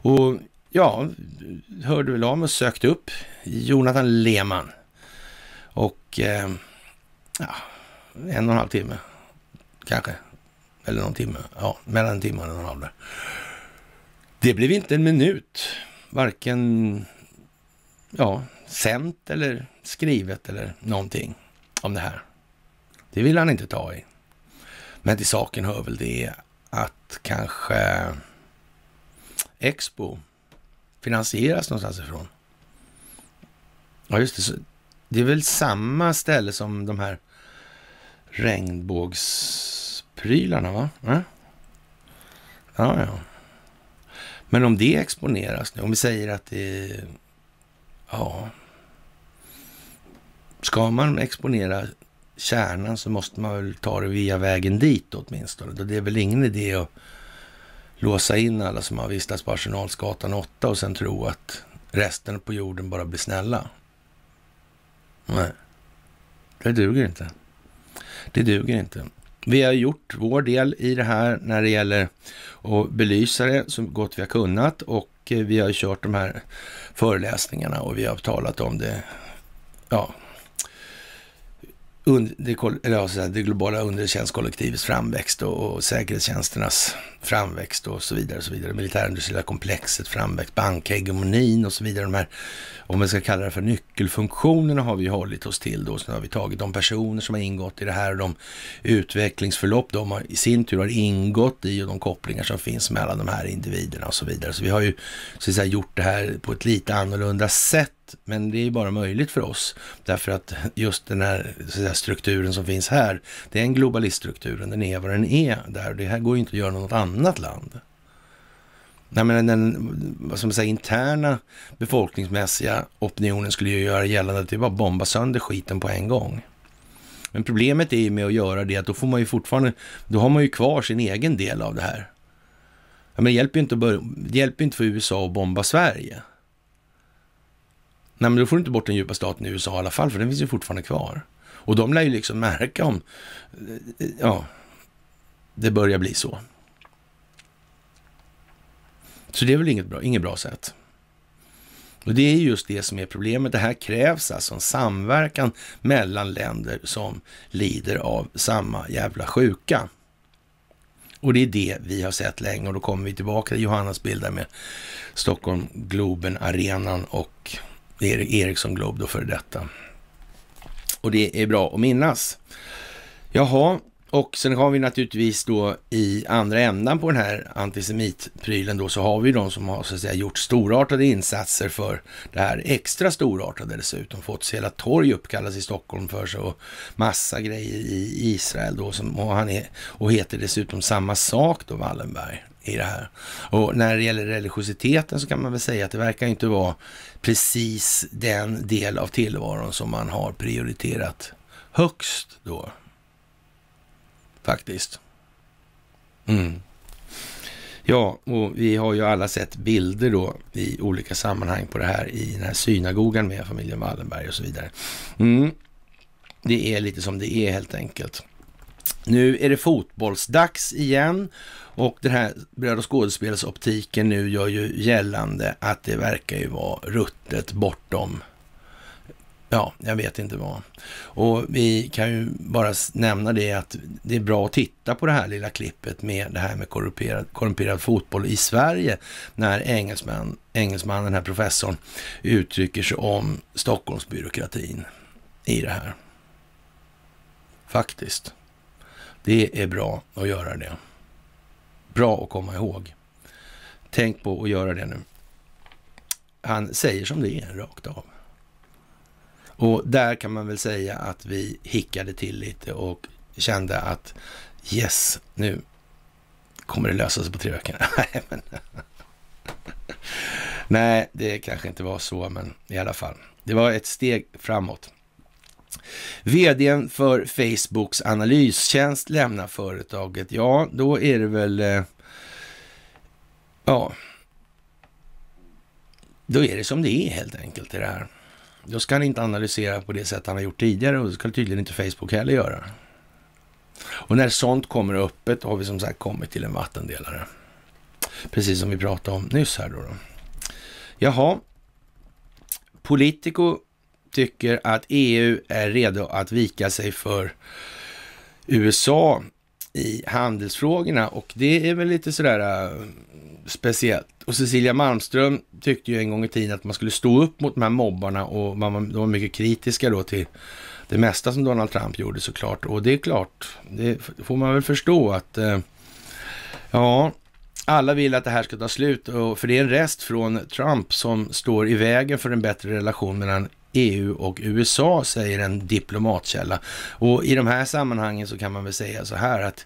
Och ja, hörde väl av mig och sökte upp Jonathan Lehmann och eh, ja, en och en halv timme kanske. Eller någon timme. Ja, mellan en timme och en och en halv. Det blev inte en minut. Varken ja, sänt eller skrivet eller någonting om det här. Det vill han inte ta i. Men till saken hör väl det att kanske Expo finansieras någonstans ifrån. Ja, just det. Det är väl samma ställe som de här regnbågsprylarna va? Ja, ja. ja. Men om det exponeras nu, om vi säger att det... är... Ja. Ska man exponera kärnan så måste man väl ta det via vägen dit åtminstone. Det är väl ingen idé att låsa in alla som har vistats på Arsenalsgatan 8 och sen tro att resten på jorden bara blir snälla. Nej, det duger inte. Det duger inte. Vi har gjort vår del i det här när det gäller att belysa det så gott vi har kunnat och eh, vi har kört de här föreläsningarna och vi har talat om det ja, det, det globala underrättelsetjänstkollektivets framväxt och, och säkerhetstjänsternas framväxt och så vidare. Och så vidare. Militärindustriella komplexet framväxt, bankhegemonin och så vidare. De här, om man ska kalla det för nyckelfunktionerna har vi hållit oss till då. Sen har vi tagit de personer som har ingått i det här och de utvecklingsförlopp de har, i sin tur har ingått i och de kopplingar som finns mellan de här individerna och så vidare. Så vi har ju så att säga, gjort det här på ett lite annorlunda sätt men det är bara möjligt för oss. Därför att just den här säga, strukturen som finns här, det är en globaliststruktur. Den är vad den är där. Det här går ju inte att göra något annat land. Nej, men den vad ska man säga, interna befolkningsmässiga opinionen skulle ju göra gällande att det bara bomba sönder skiten på en gång. Men problemet är ju med att göra det att då får man ju fortfarande, då har man ju kvar sin egen del av det här. Ja, men det hjälper ju inte, inte för USA att bomba Sverige. Nej, men då får du inte bort den djupa staten i USA i alla fall, för den finns ju fortfarande kvar. Och de lär ju liksom märka om, eh, ja, det börjar bli så. Så det är väl inget bra, inget bra sätt. Och det är just det som är problemet. Det här krävs alltså en samverkan mellan länder som lider av samma jävla sjuka. Och det är det vi har sett länge och då kommer vi tillbaka till Johannas bilder med Stockholm, Globen, Arenan och Ericsson Globe då, för detta. Och det är bra att minnas. Jaha, och sen har vi naturligtvis då i andra ändan på den här antisemitprylen då så har vi de som har så att säga gjort storartade insatser för det här extra storartade dessutom. Fått hela torg uppkallas i Stockholm för sig och massa grejer i Israel då som, och han är och heter dessutom samma sak då Wallenberg i det här. Och när det gäller religiositeten så kan man väl säga att det verkar inte vara precis den del av tillvaron som man har prioriterat högst då. Faktiskt. Mm. Ja, och vi har ju alla sett bilder då i olika sammanhang på det här i den här synagogan med familjen Wallenberg och så vidare. Mm. Det är lite som det är helt enkelt. Nu är det fotbollsdags igen och den här bröd och skådespelsoptiken nu gör ju gällande att det verkar ju vara ruttet bortom Ja, jag vet inte vad. Och vi kan ju bara nämna det att det är bra att titta på det här lilla klippet med det här med korrumperad, korrumperad fotboll i Sverige. När engelsman, engelsmannen, den här professorn, uttrycker sig om Stockholmsbyråkratin i det här. Faktiskt. Det är bra att göra det. Bra att komma ihåg. Tänk på att göra det nu. Han säger som det är, rakt av. Och där kan man väl säga att vi hickade till lite och kände att yes, nu kommer det lösa sig på tre veckor. Nej, det kanske inte var så, men i alla fall. Det var ett steg framåt. Vdn för Facebooks analystjänst lämnar företaget. Ja, då är det väl... Eh, ja. Då är det som det är helt enkelt det här. Då ska han inte analysera på det sätt han har gjort tidigare och det ska tydligen inte Facebook heller göra. Och när sånt kommer öppet har vi som sagt kommit till en vattendelare. Precis som vi pratade om nyss här då. då. Jaha, Politico tycker att EU är redo att vika sig för USA i handelsfrågorna och det är väl lite sådär äh, speciellt. Och Cecilia Malmström tyckte ju en gång i tiden att man skulle stå upp mot de här mobbarna och man, de var mycket kritiska då till det mesta som Donald Trump gjorde såklart. Och det är klart, det får man väl förstå att äh, ja, alla vill att det här ska ta slut, och för det är en rest från Trump som står i vägen för en bättre relation mellan EU och USA, säger en diplomatkälla. Och i de här sammanhangen så kan man väl säga så här att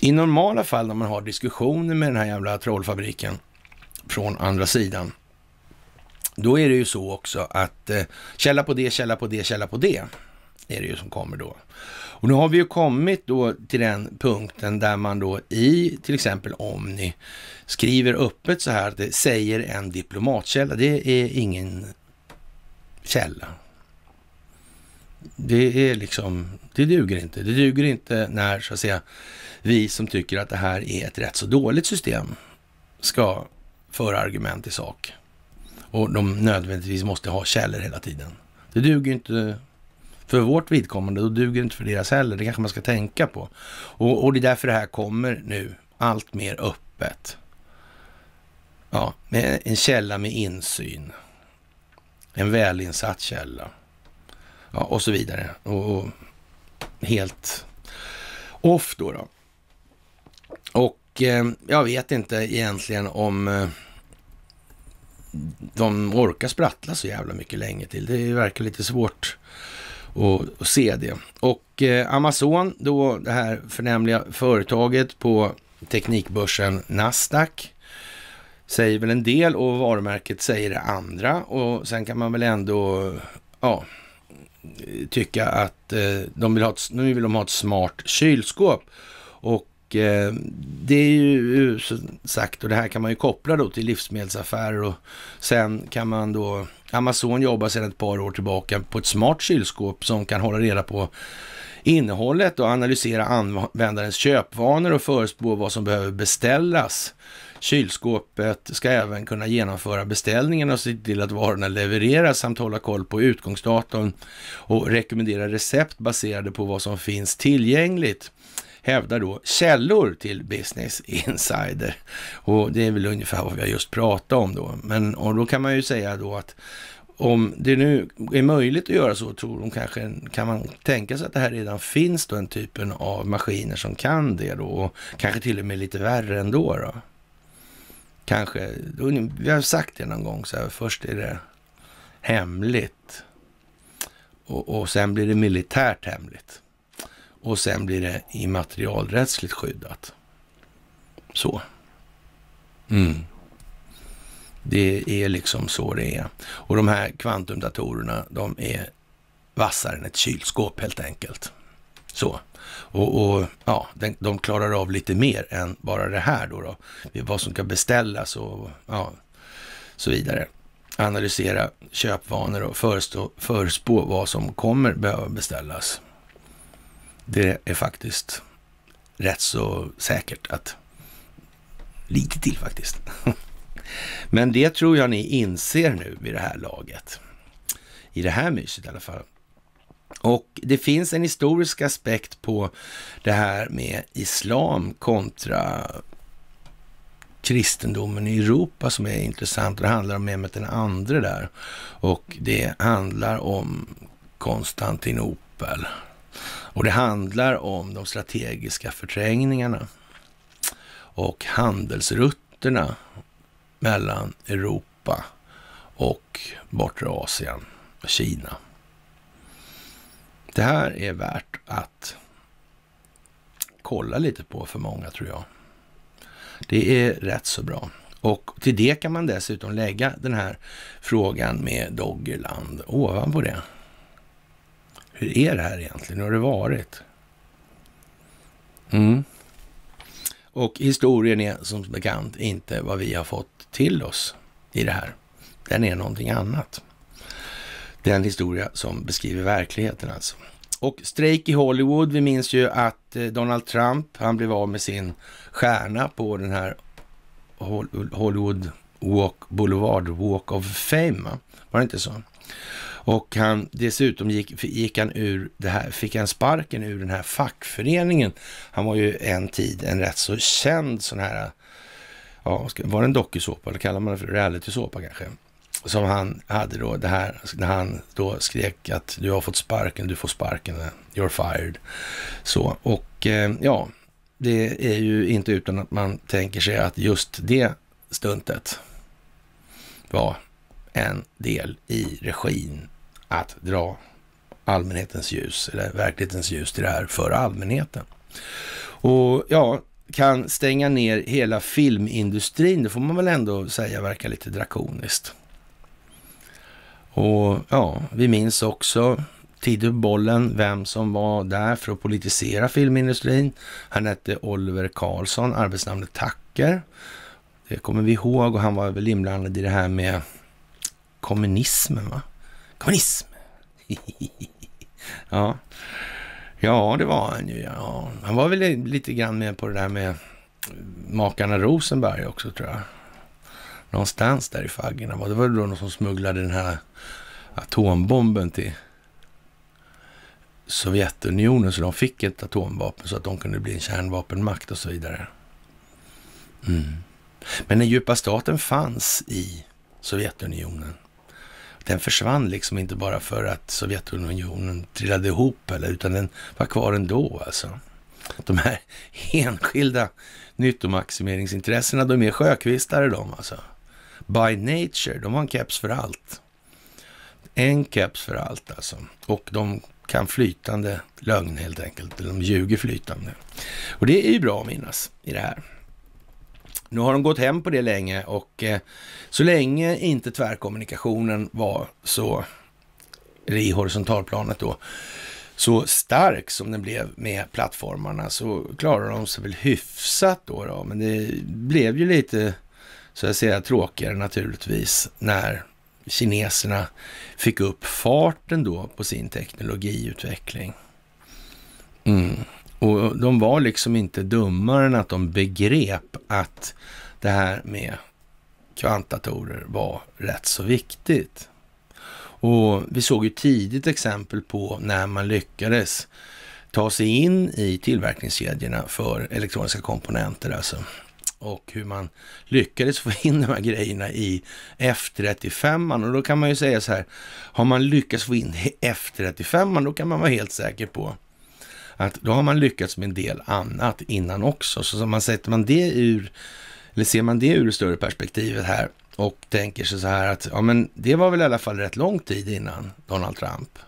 i normala fall när man har diskussioner med den här jävla trollfabriken från andra sidan, då är det ju så också att eh, källa på det, källa på det, källa på det är det ju som kommer då. Och nu har vi ju kommit då till den punkten där man då i till exempel Omni skriver öppet så här, att det säger en diplomatkälla. Det är ingen källa. Det är liksom, det duger inte. Det duger inte när så att säga vi som tycker att det här är ett rätt så dåligt system ska föra argument i sak. Och de nödvändigtvis måste ha källor hela tiden. Det duger inte för vårt vidkommande, och duger inte för deras heller. Det kanske man ska tänka på. Och, och det är därför det här kommer nu allt mer öppet. Ja, med en källa med insyn en välinsatt källa. Ja, och så vidare. Och, och helt off då. då. Och eh, jag vet inte egentligen om eh, de orkar sprattla så jävla mycket länge till. Det verkar lite svårt att, att se det. Och eh, Amazon, då det här förnämliga företaget på teknikbörsen Nasdaq säger väl en del och varumärket säger det andra. Och sen kan man väl ändå ja, tycka att eh, de vill ha ett, nu vill de ha ett smart kylskåp. Och eh, det är ju som sagt, och det här kan man ju koppla då till livsmedelsaffärer och sen kan man då, Amazon jobbar sedan ett par år tillbaka på ett smart kylskåp som kan hålla reda på innehållet och analysera användarens köpvanor och förespå vad som behöver beställas Kylskåpet ska även kunna genomföra beställningen och se till att varorna levereras samt hålla koll på utgångsdatum och rekommendera recept baserade på vad som finns tillgängligt hävdar då källor till Business Insider. Och det är väl ungefär vad vi har just pratat om då. Men och då kan man ju säga då att om det nu är möjligt att göra så, tror de kanske, kan man tänka sig att det här redan finns då en typen av maskiner som kan det då? Och kanske till och med lite värre ändå då? kanske, vi har sagt det någon gång, så här, först är det hemligt och, och sen blir det militärt hemligt och sen blir det immaterialrättsligt skyddat. Så. Mm. Det är liksom så det är. Och de här kvantumdatorerna, de är vassare än ett kylskåp helt enkelt. Så. Och, och ja, den, de klarar av lite mer än bara det här då, då. Vad som kan beställas och ja, så vidare. Analysera köpvanor och förestå, förespå vad som kommer behöva beställas. Det är faktiskt rätt så säkert att lite till faktiskt. Men det tror jag ni inser nu vid det här laget. I det här myset i alla fall. Och det finns en historisk aspekt på det här med islam kontra kristendomen i Europa som är intressant. Det handlar om Mehmet den andre där och det handlar om Konstantinopel. Och det handlar om de strategiska förträngningarna och handelsrutterna mellan Europa och bortre Asien och Kina. Det här är värt att kolla lite på för många tror jag. Det är rätt så bra. Och till det kan man dessutom lägga den här frågan med Doggerland ovanpå det. Hur är det här egentligen? Hur har det varit? Mm. Och historien är som bekant inte vad vi har fått till oss i det här. Den är någonting annat. Den historia som beskriver verkligheten alltså. Och strejk i Hollywood, vi minns ju att eh, Donald Trump, han blev av med sin stjärna på den här Hollywood Walk, Boulevard Walk of Fame. Var det inte så? Och han, dessutom gick, gick han ur det här, fick han sparken ur den här fackföreningen. Han var ju en tid en rätt så känd sån här, ja, var det en dokusåpa? Eller kallar man det för? Realitysåpa kanske? som han hade då, det här, när han då skrek att du har fått sparken, du får sparken, you're fired. Så, och eh, ja, det är ju inte utan att man tänker sig att just det stuntet var en del i regin att dra allmänhetens ljus, eller verklighetens ljus till det här för allmänheten. Och ja, kan stänga ner hela filmindustrin, det får man väl ändå säga verkar lite drakoniskt. Och ja, vi minns också tidigt på bollen, vem som var där för att politisera filmindustrin. Han hette Oliver Karlsson, arbetsnamnet Tacker. Det kommer vi ihåg och han var väl inblandad i det här med kommunismen va? Kommunism! ja. ja, det var han ju. Ja. Han var väl lite grann med på det där med makarna Rosenberg också tror jag någonstans där i faggorna. det var då någon som smugglade den här atombomben till Sovjetunionen så de fick ett atomvapen så att de kunde bli en kärnvapenmakt och så vidare. Mm. Men den djupa staten fanns i Sovjetunionen. Den försvann liksom inte bara för att Sovjetunionen trillade ihop eller, utan den var kvar ändå alltså. De här enskilda nyttomaximeringsintressena, de är sjökvistare de alltså by nature. De har en keps för allt. En keps för allt alltså. Och de kan flytande lögn helt enkelt. de ljuger flytande. Och det är ju bra att minnas i det här. Nu har de gått hem på det länge och eh, så länge inte tvärkommunikationen var så, eller i horisontalplanet då, så stark som den blev med plattformarna så klarade de sig väl hyfsat då. då. Men det blev ju lite så att säga tråkigare naturligtvis när kineserna fick upp farten då på sin teknologiutveckling. Mm. Och de var liksom inte dummare än att de begrep att det här med kvantdatorer var rätt så viktigt. Och vi såg ju tidigt exempel på när man lyckades ta sig in i tillverkningskedjorna för elektroniska komponenter alltså och hur man lyckades få in de här grejerna i F35. Och då kan man ju säga så här, har man lyckats få in F35, då kan man vara helt säker på att då har man lyckats med en del annat innan också. Så man sätter man det ur, eller ser man det ur det större perspektivet här och tänker sig så här att ja, men det var väl i alla fall rätt lång tid innan Donald Trump.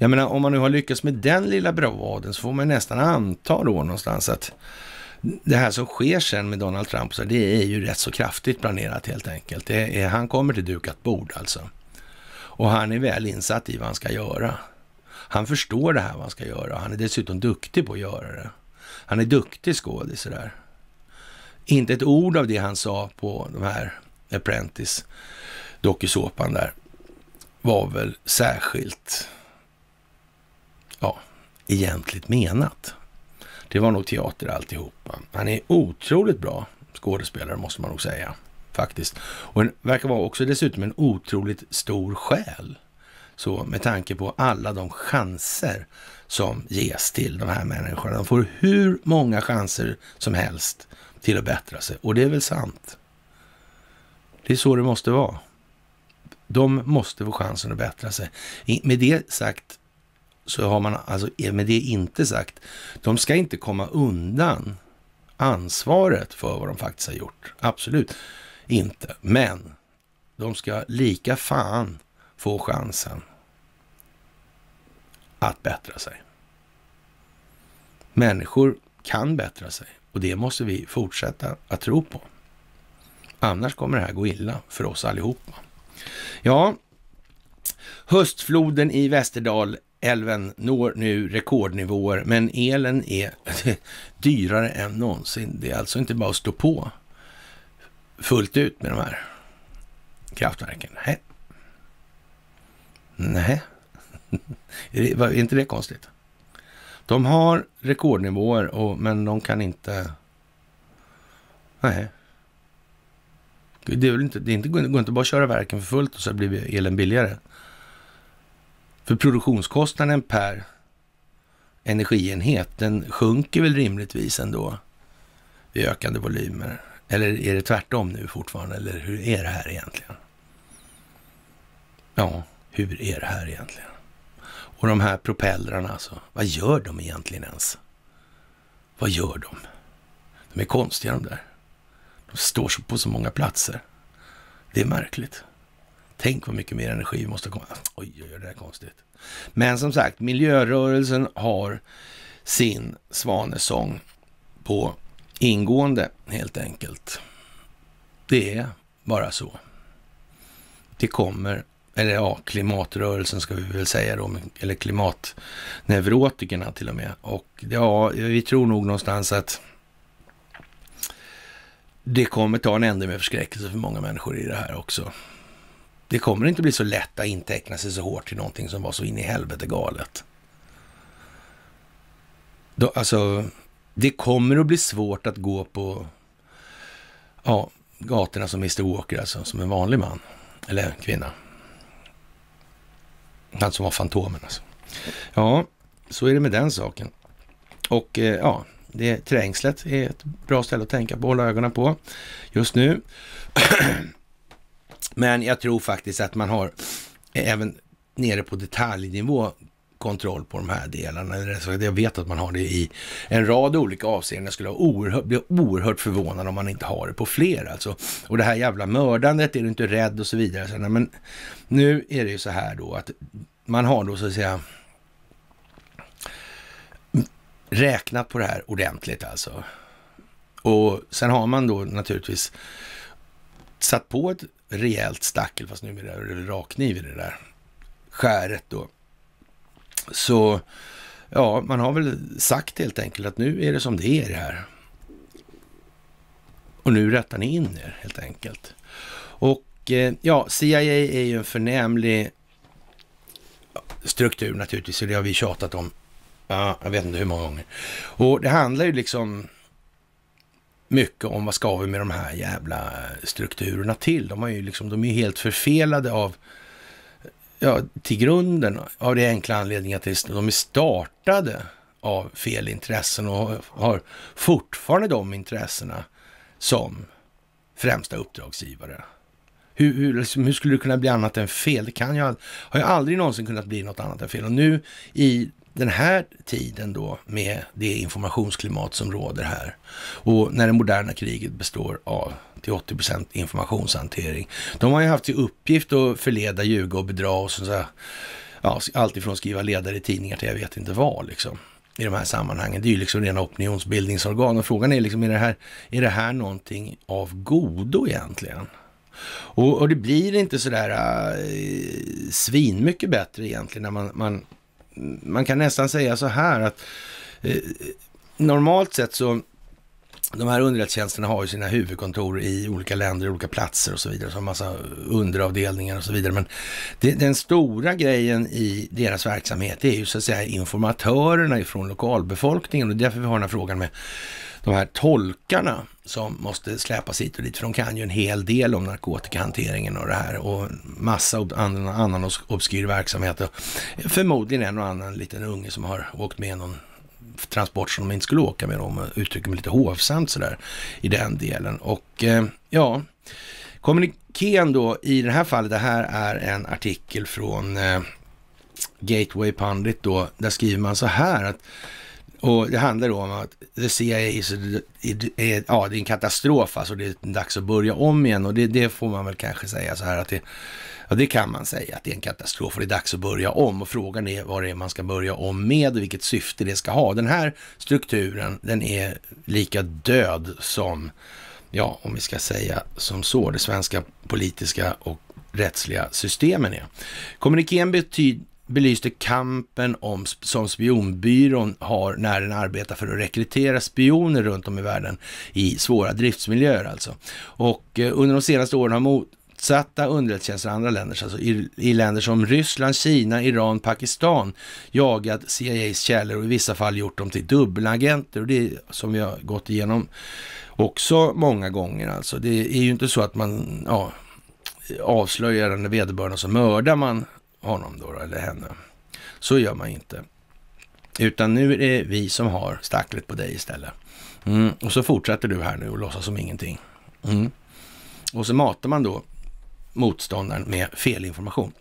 Jag menar, om man nu har lyckats med den lilla bravaden så får man nästan anta då någonstans att det här som sker sen med Donald Trump, så det är ju rätt så kraftigt planerat helt enkelt. Det är, han kommer till dukat bord alltså. Och han är väl insatt i vad han ska göra. Han förstår det här vad han ska göra. och Han är dessutom duktig på att göra det. Han är duktig skådis sådär. Inte ett ord av det han sa på de här Apprentice dokusåpan där var väl särskilt, ja, egentligt menat. Det var nog teater alltihopa. Han är otroligt bra skådespelare måste man nog säga. Faktiskt. Och han verkar vara också dessutom en otroligt stor själ. Så med tanke på alla de chanser som ges till de här människorna. De får hur många chanser som helst till att bättra sig. Och det är väl sant. Det är så det måste vara. De måste få chansen att bättra sig. Med det sagt så har man alltså eh, med det inte sagt, de ska inte komma undan ansvaret för vad de faktiskt har gjort. Absolut inte. Men de ska lika fan få chansen att bättra sig. Människor kan bättra sig och det måste vi fortsätta att tro på. Annars kommer det här gå illa för oss allihopa. Ja, höstfloden i Västerdal Älven når nu rekordnivåer, men elen är dyrare än någonsin. Det är alltså inte bara att stå på fullt ut med de här kraftverken. Nej. Nej. Är inte det konstigt? De har rekordnivåer, och, men de kan inte... Nej. Det, är inte, det, är inte, det går inte bara att köra verken för fullt och så blir elen billigare. För produktionskostnaden per energienhet, den sjunker väl rimligtvis ändå i ökande volymer? Eller är det tvärtom nu fortfarande? Eller hur är det här egentligen? Ja, hur är det här egentligen? Och de här propellrarna alltså, vad gör de egentligen ens? Vad gör de? De är konstiga de där. De står på så många platser. Det är märkligt. Tänk vad mycket mer energi vi måste komma... Oj, oj, oj, det är konstigt. Men som sagt, miljörörelsen har sin svanesång på ingående helt enkelt. Det är bara så. Det kommer, eller ja, klimatrörelsen ska vi väl säga då, eller klimatneurotikerna till och med. Och ja, vi tror nog någonstans att det kommer ta en ände med förskräckelse för många människor i det här också. Det kommer inte bli så lätt att inteckna sig så hårt till någonting som var så in i helvete galet. Då, alltså, det kommer att bli svårt att gå på ja, gatorna som Mr Walker, alltså som en vanlig man eller kvinna. Han som var Fantomen alltså. Ja, så är det med den saken. Och eh, ja, det, trängslet är ett bra ställe att tänka på, hålla ögonen på just nu. Men jag tror faktiskt att man har även nere på detaljnivå kontroll på de här delarna. Jag vet att man har det i en rad olika avseenden. Jag skulle bli oerhört förvånad om man inte har det på fler alltså. Och det här jävla mördandet, är du inte rädd och så vidare. Så, men nu är det ju så här då att man har då så att säga räknat på det här ordentligt alltså. Och sen har man då naturligtvis satt på ett rejält stackel, fast nu är det rakkniv i det där skäret då. Så ja, man har väl sagt helt enkelt att nu är det som det är det här. Och nu rättar ni in er helt enkelt. Och eh, ja, CIA är ju en förnämlig struktur naturligtvis, och det har vi tjatat om. Ja, jag vet inte hur många gånger. Och det handlar ju liksom mycket om vad ska vi med de här jävla strukturerna till? De, är ju liksom, de är helt förfelade av ja, till grunden av det enkla anledningen att de är startade av fel intressen och har fortfarande de intressena som främsta uppdragsgivare. Hur, hur, liksom, hur skulle det kunna bli annat än fel? Det kan ju, har ju aldrig någonsin kunnat bli något annat än fel. Och nu i den här tiden då med det informationsklimat som råder här och när det moderna kriget består av till 80 informationshantering. De har ju haft till uppgift att förleda, ljuga och bedra och sådär. Ja, allt ifrån skriva ledare i tidningar till jag vet inte vad liksom i de här sammanhangen. Det är ju liksom rena opinionsbildningsorgan och frågan är liksom, är det här, är det här någonting av godo egentligen? Och, och det blir inte sådär äh, svinmycket bättre egentligen när man, man man kan nästan säga så här att eh, normalt sett så de här underrättelsetjänsterna har ju sina huvudkontor i olika länder, olika platser och så vidare. Så har massa underavdelningar och så vidare. Men det, den stora grejen i deras verksamhet är ju så att säga informatörerna ifrån lokalbefolkningen. Och det är därför vi har den här frågan med de här tolkarna som måste släpas hit och dit, för de kan ju en hel del om narkotikahanteringen och det här och massa ob annan, annan obskyr verksamhet och förmodligen en och annan liten unge som har åkt med någon transport som de inte skulle åka med om uttrycker mig lite hovsamt sådär i den delen. Och eh, ja, kommunikén då i det här fallet, det här är en artikel från eh, Gateway Pundit då, där skriver man så här att och det handlar då om att the CIA är, eh, ja, det är en katastrof, alltså det är dags att börja om igen och det, det får man väl kanske säga så här att det, ja, det kan man säga att det är en katastrof och det är dags att börja om och frågan är vad det är man ska börja om med och vilket syfte det ska ha. Den här strukturen, den är lika död som, ja, om vi ska säga som så, det svenska politiska och rättsliga systemen är. Kommuniken betyder, belyste kampen om, som spionbyrån har när den arbetar för att rekrytera spioner runt om i världen i svåra driftsmiljöer alltså. Och eh, under de senaste åren har motsatta underrättelsetjänster i andra länder, alltså i, i, länder som Ryssland, Kina, Iran, Pakistan, jagat CIAs källor och i vissa fall gjort dem till dubbelagenter. Och det är, som vi har gått igenom också många gånger alltså. Det är ju inte så att man ja, avslöjar den vederbörande och så mördar man honom då, eller henne. Så gör man inte. Utan nu är det vi som har stacklet på dig istället. Mm. Och så fortsätter du här nu och låtsas som ingenting. Mm. Och så matar man då motståndaren med felinformation.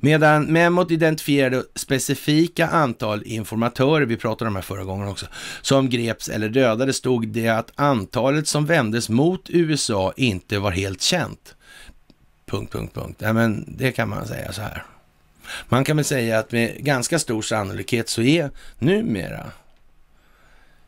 Medan memot identifierade specifika antal informatörer, vi pratade om det här förra gången också, som greps eller dödades stod det att antalet som vändes mot USA inte var helt känt. Punkt, punkt, punkt. Ja, men det kan man säga så här. Man kan väl säga att med ganska stor sannolikhet så är numera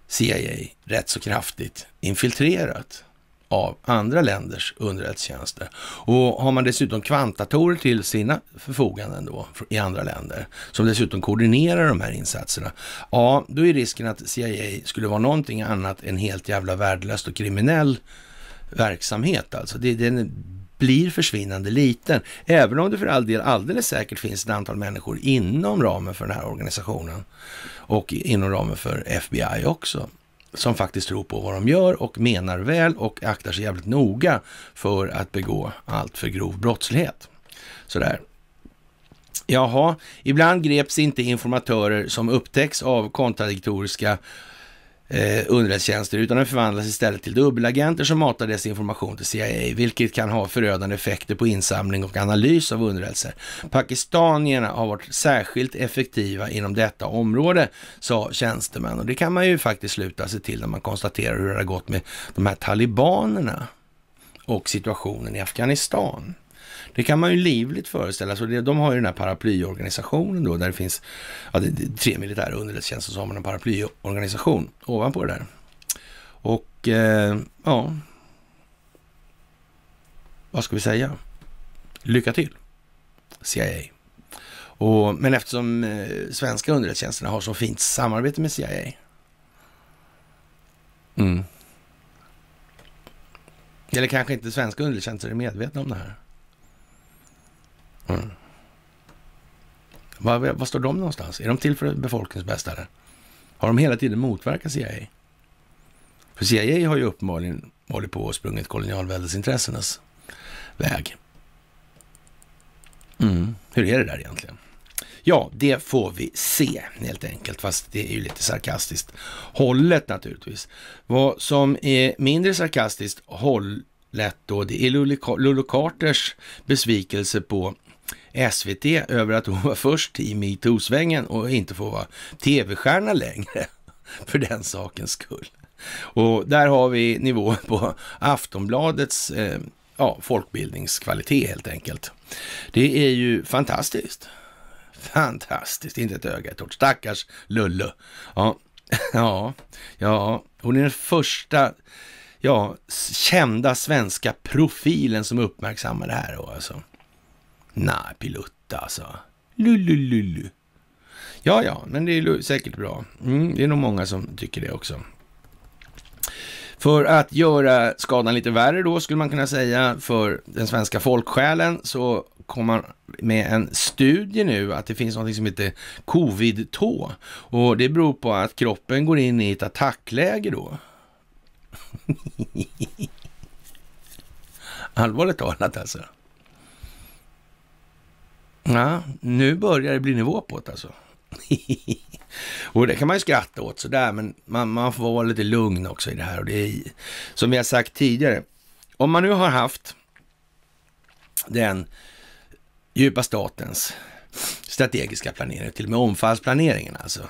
CIA rätt så kraftigt infiltrerat av andra länders underrättelsetjänster. Och har man dessutom kvantdatorer till sina förfoganden då i andra länder, som dessutom koordinerar de här insatserna, ja, då är risken att CIA skulle vara någonting annat än helt jävla värdelöst och kriminell verksamhet alltså. Det, det är en blir försvinnande liten. Även om det för all del alldeles säkert finns ett antal människor inom ramen för den här organisationen och inom ramen för FBI också som faktiskt tror på vad de gör och menar väl och aktar sig jävligt noga för att begå allt för grov brottslighet. Sådär. Jaha, ibland greps inte informatörer som upptäcks av kontradiktoriska eh, underrättelsetjänster utan den förvandlas istället till dubbelagenter som matar dess information till CIA, vilket kan ha förödande effekter på insamling och analys av underrättelser. Pakistanierna har varit särskilt effektiva inom detta område, sa tjänstemän. Och det kan man ju faktiskt sluta sig till när man konstaterar hur det har gått med de här talibanerna och situationen i Afghanistan. Det kan man ju livligt föreställa sig. De har ju den här paraplyorganisationen då, där det finns ja, det tre militära underrättelsetjänster som har en paraplyorganisation ovanpå det där. Och eh, ja, vad ska vi säga? Lycka till CIA. Och, men eftersom eh, svenska underrättelsetjänsterna har så fint samarbete med CIA. Mm. Eller kanske inte svenska underrättelsetjänster är medvetna om det här. Mm. Var, var, står de någonstans? Är de till för befolkningens bästa? Har de hela tiden motverkat CIA? För CIA har ju uppenbarligen hållit på och sprungit kolonialväldesintressenas väg. Mm. Hur är det där egentligen? Ja, det får vi se helt enkelt, fast det är ju lite sarkastiskt hållet naturligtvis. Vad som är mindre sarkastiskt hållet då, det är Lulu Carters besvikelse på SVT över att hon var först i metoo-svängen och inte får vara tv-stjärna längre för den sakens skull. Och där har vi nivån på Aftonbladets eh, ja, folkbildningskvalitet helt enkelt. Det är ju fantastiskt. Fantastiskt, inte ett öga torrt. Stackars Lullu. Ja, ja, ja, hon är den första ja, kända svenska profilen som uppmärksammar det här. Då, alltså. Nej, pilutta alltså. Lulululu. Ja, ja, men det är säkert bra. Mm, det är nog många som tycker det också. För att göra skadan lite värre då, skulle man kunna säga, för den svenska folksjälen så kom man med en studie nu att det finns något som heter covid-tå. Och det beror på att kroppen går in i ett attackläge då. Allvarligt talat alltså. Ja, nu börjar det bli nivå på det alltså. och det kan man ju skratta åt sådär, men man, man får vara lite lugn också i det här. Och det är, som vi har sagt tidigare, om man nu har haft den djupa statens strategiska planering, till och med omfallsplaneringen alltså,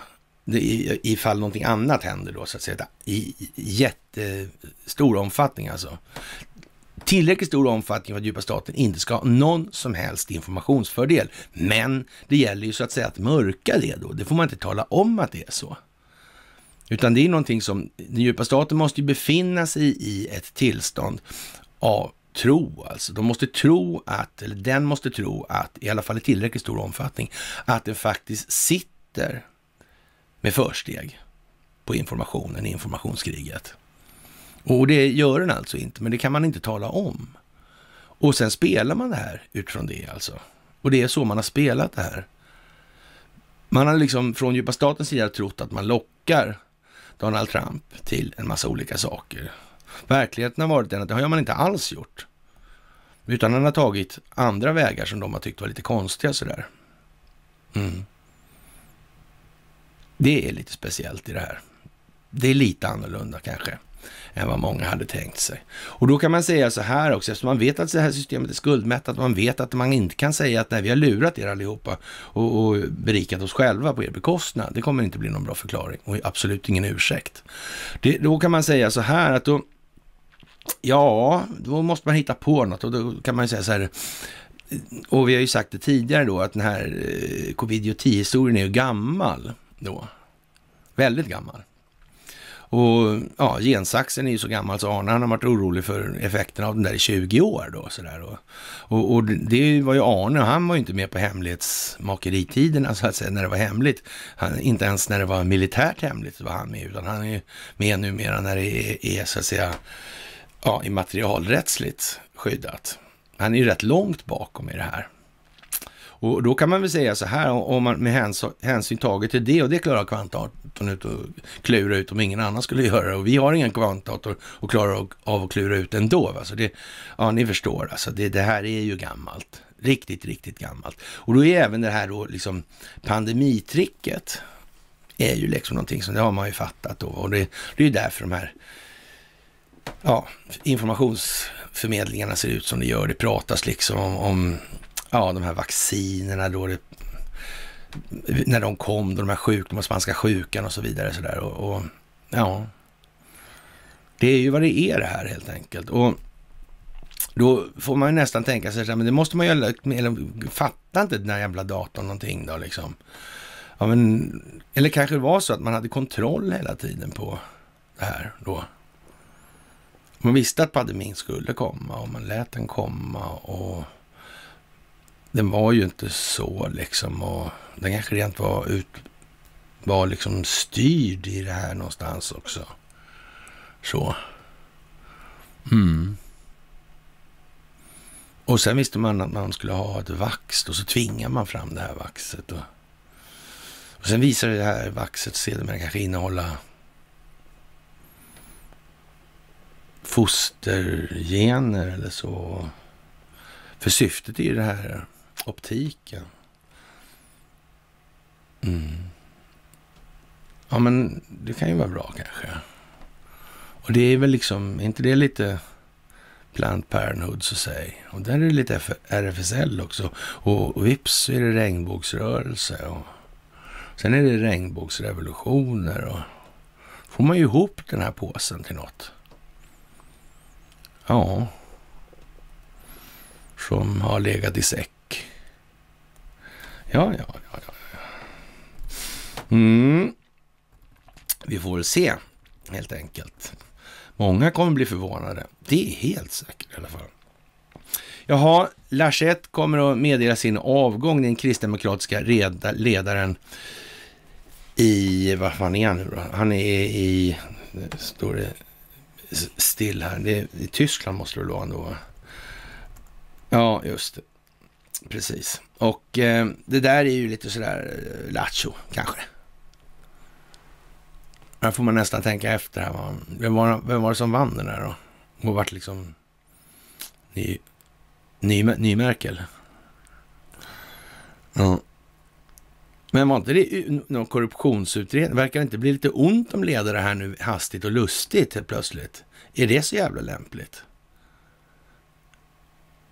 ifall någonting annat händer då, så att säga, i jättestor omfattning alltså tillräckligt stor omfattning för att djupa staten inte ska ha någon som helst informationsfördel. Men det gäller ju så att säga att mörka det då. Det får man inte tala om att det är så. Utan det är någonting som den djupa staten måste ju befinna sig i ett tillstånd av tro alltså. De måste tro att, eller den måste tro att, i alla fall i tillräckligt stor omfattning, att den faktiskt sitter med försteg på informationen i informationskriget. Och det gör den alltså inte, men det kan man inte tala om. Och sen spelar man det här utifrån det alltså. Och det är så man har spelat det här. Man har liksom från djupa statens sida trott att man lockar Donald Trump till en massa olika saker. Verkligheten har varit den att det har man inte alls gjort. Utan han har tagit andra vägar som de har tyckt var lite konstiga sådär. Mm. Det är lite speciellt i det här. Det är lite annorlunda kanske än vad många hade tänkt sig. Och då kan man säga så här också, eftersom man vet att det här systemet är skuldmättat, man vet att man inte kan säga att nej, vi har lurat er allihopa och, och berikat oss själva på er bekostnad. Det kommer inte bli någon bra förklaring och absolut ingen ursäkt. Det, då kan man säga så här att då, ja, då måste man hitta på något och då kan man ju säga så här, och vi har ju sagt det tidigare då, att den här eh, covid-10-historien är ju gammal då. Väldigt gammal. Och ja, gensaxen är ju så gammal så Arne han har varit orolig för effekterna av den där i 20 år då. Så där. Och, och, och, det var ju Arne, han var ju inte med på hemlighetsmakeritiderna så att säga, när det var hemligt. Han, inte ens när det var militärt hemligt var han med, utan han är ju med numera när det är, är så att säga, ja, immaterialrättsligt skyddat. Han är ju rätt långt bakom i det här och då kan man väl säga så här, om man med hänsyn, hänsyn taget till det, och det klarar kvantdatorn ut att klura ut om ingen annan skulle göra det. Och vi har ingen kvantdator och klarar av att klura ut ändå. Alltså det, ja, ni förstår, alltså det, det här är ju gammalt. Riktigt, riktigt gammalt. Och då är även det här då liksom pandemitricket är ju liksom någonting som, det har man ju fattat då. Och det, det är ju därför de här ja, informationsförmedlingarna ser ut som det gör. Det pratas liksom om, om ja, de här vaccinerna då, det, när de kom, då de här sjukdomarna, spanska sjukan och så vidare. Så där. Och, och, ja, det är ju vad det är det här helt enkelt. Och då får man ju nästan tänka sig, men det måste man ju, eller fattar inte den här jävla datorn någonting då liksom. Ja, men, eller kanske det var så att man hade kontroll hela tiden på det här då. Man visste att pandemin skulle komma och man lät den komma och den var ju inte så liksom. Och den kanske rent var, ut, var liksom styrd i det här någonstans också. Så. Mm. Och sen visste man att man skulle ha ett vax och så tvingar man fram det här vaxet. Och, och sen visar det här vaxet sedermera kanske innehålla fostergener eller så. För syftet är ju det här optiken. Mm. Ja, men det kan ju vara bra kanske. Och det är väl liksom, är inte det lite Plant Parenthood så säg. Och där är det lite RFSL också. Och, och vips så är det regnbågsrörelse. Och sen är det regnbågsrevolutioner. Och får man ju ihop den här påsen till något. Ja. Som har legat i säck Ja, ja, ja. Mm. Vi får se, helt enkelt. Många kommer bli förvånade. Det är helt säkert i alla fall. Jaha, Laschet kommer att meddela sin avgång, den kristdemokratiska ledaren i, vad fan är han nu då? Han är i, står det still här, det är, i Tyskland måste det väl vara ändå. Ja, just det. Precis. Och eh, det där är ju lite sådär eh, lattjo kanske. Här får man nästan tänka efter. Här. Man, vem, var, vem var det som vann den där då? Och vart liksom ny, ny, ny Merkel. Ja. Men var inte det någon korruptionsutredning? Verkar det inte bli lite ont om ledare här nu hastigt och lustigt helt plötsligt? Är det så jävla lämpligt?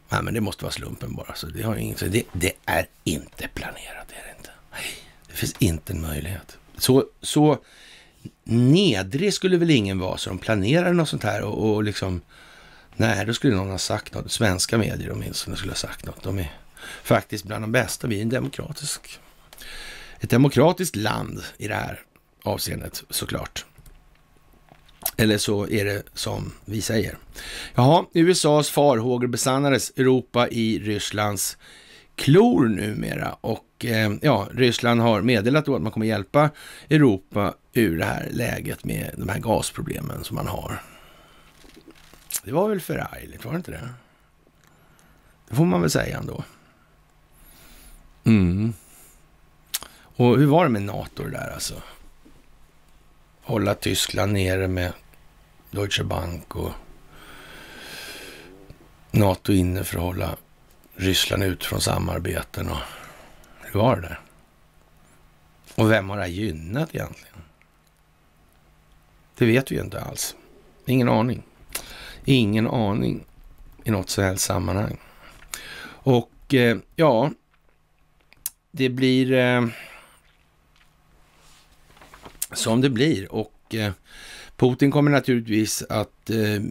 Nej, men det måste vara slumpen bara. Så det, har inget, det, det är inte planerat, det är det inte. det finns inte en möjlighet. Så, så nedrig skulle väl ingen vara, så de planerar något sånt här och, och liksom... Nej, då skulle någon ha sagt något. Svenska medier åtminstone skulle ha sagt något. De är faktiskt bland de bästa. Vi är en demokratisk, ett demokratiskt land i det här avseendet såklart. Eller så är det som vi säger. Jaha, USAs farhågor besannades. Europa i Rysslands klor numera och eh, ja, Ryssland har meddelat då att man kommer hjälpa Europa ur det här läget med de här gasproblemen som man har. Det var väl förargligt, var det inte det? Det får man väl säga ändå. Mm. Och hur var det med NATO det där alltså? hålla Tyskland nere med Deutsche Bank och NATO inne för att hålla Ryssland ut från samarbeten och hur var det där? Och vem har det här gynnat egentligen? Det vet vi ju inte alls. Ingen aning. Ingen aning i något så här sammanhang. Och eh, ja, det blir... Eh, som det blir. Och eh, Putin kommer naturligtvis att, eh,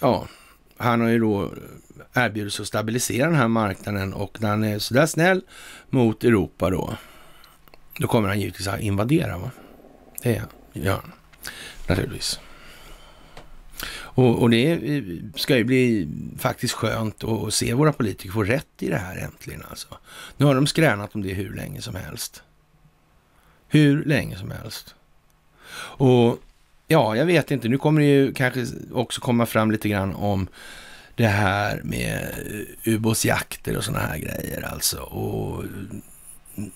ja, han har ju då erbjudit sig att stabilisera den här marknaden och när han är sådär snäll mot Europa då, då kommer han givetvis att invadera. Va? Det gör han naturligtvis. Och, och, det eh, ska ju bli faktiskt skönt att se våra politiker få rätt i det här äntligen alltså. Nu har de skränat om det hur länge som helst. Hur länge som helst. Och ja, jag vet inte, nu kommer det ju kanske också komma fram lite grann om det här med eh, ubåtsjakter och sådana här grejer alltså. Och mm,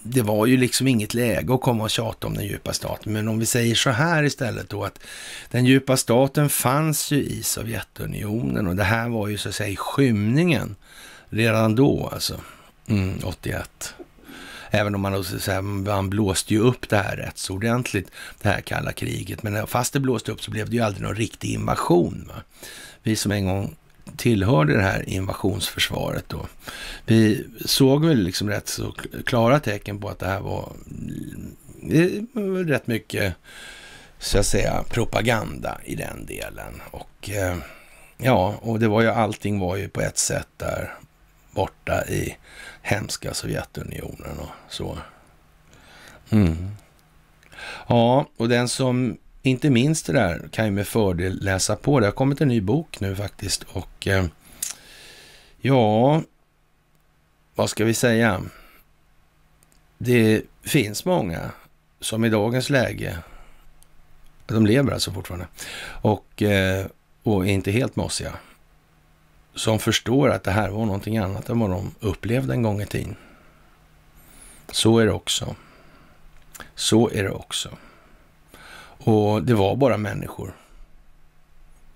det var ju liksom inget läge att komma och tjata om den djupa staten. Men om vi säger så här istället då att den djupa staten fanns ju i Sovjetunionen och det här var ju så att säga i skymningen redan då alltså, mm, 81. Även om man, man blåste ju upp det här rätt så ordentligt, det här kalla kriget. Men fast det blåste upp så blev det ju aldrig någon riktig invasion. Va? Vi som en gång tillhörde det här invasionsförsvaret då. Vi såg väl liksom rätt så klara tecken på att det här var rätt mycket, så att säga, propaganda i den delen. Och eh, ja, och det var ju allting var ju på ett sätt där borta i hemska Sovjetunionen och så. Mm. Ja, och den som inte minst det där kan ju med fördel läsa på. Det har kommit en ny bok nu faktiskt och eh, ja, vad ska vi säga? Det finns många som i dagens läge, de lever alltså fortfarande och, eh, och är inte helt mossiga som förstår att det här var någonting annat än vad de upplevde en gång i tiden. Så är det också. Så är det också. Och det var bara människor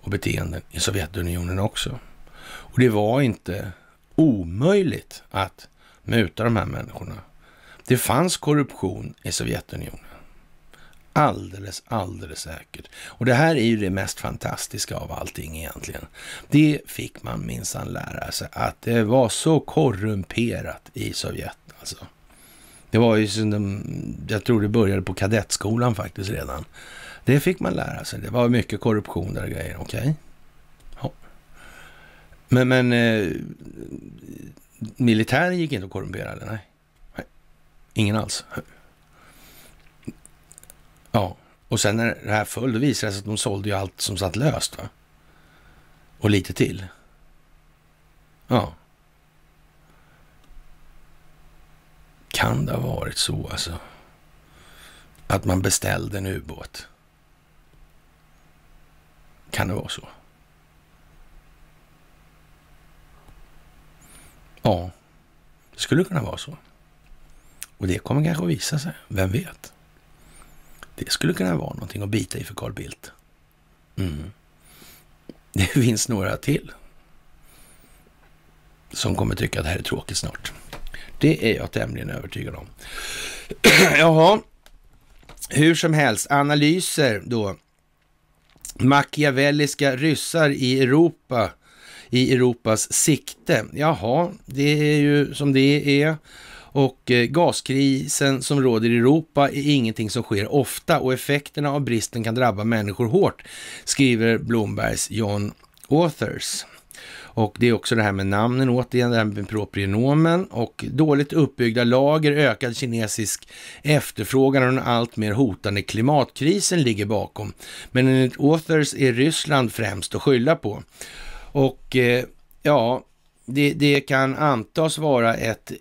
och beteenden i Sovjetunionen också. Och det var inte omöjligt att muta de här människorna. Det fanns korruption i Sovjetunionen. Alldeles, alldeles säkert. Och det här är ju det mest fantastiska av allting egentligen. Det fick man minsann lära sig, att det var så korrumperat i Sovjet alltså. Det var ju, jag tror det började på kadettskolan faktiskt redan. Det fick man lära sig. Det var mycket korruption där och grejer, okej? Okay? Ja. Men, men eh, militären gick inte att korrumpera, nej? nej. Ingen alls. Ja, och sen när det här föll, då visade det sig att de sålde ju allt som satt löst. Va? Och lite till. Ja. Kan det ha varit så alltså? Att man beställde en ubåt? Kan det vara så? Ja, det skulle kunna vara så. Och det kommer kanske att visa sig. Vem vet? Det skulle kunna vara någonting att bita i för Carl Bildt. Mm. Det finns några till som kommer tycka att det här är tråkigt snart. Det är jag tämligen övertygad om. Jaha, hur som helst, analyser då. Machiavelliska ryssar i Europa, i Europas sikte. Jaha, det är ju som det är. Och eh, gaskrisen som råder i Europa är ingenting som sker ofta och effekterna av bristen kan drabba människor hårt, skriver Blombergs John Authors. Och det är också det här med namnen återigen, det här med propionomen och dåligt uppbyggda lager, ökad kinesisk efterfrågan och den alltmer hotande klimatkrisen ligger bakom. Men enligt Authors är Ryssland främst att skylla på. Och eh, ja, det, det, kan antas vara ett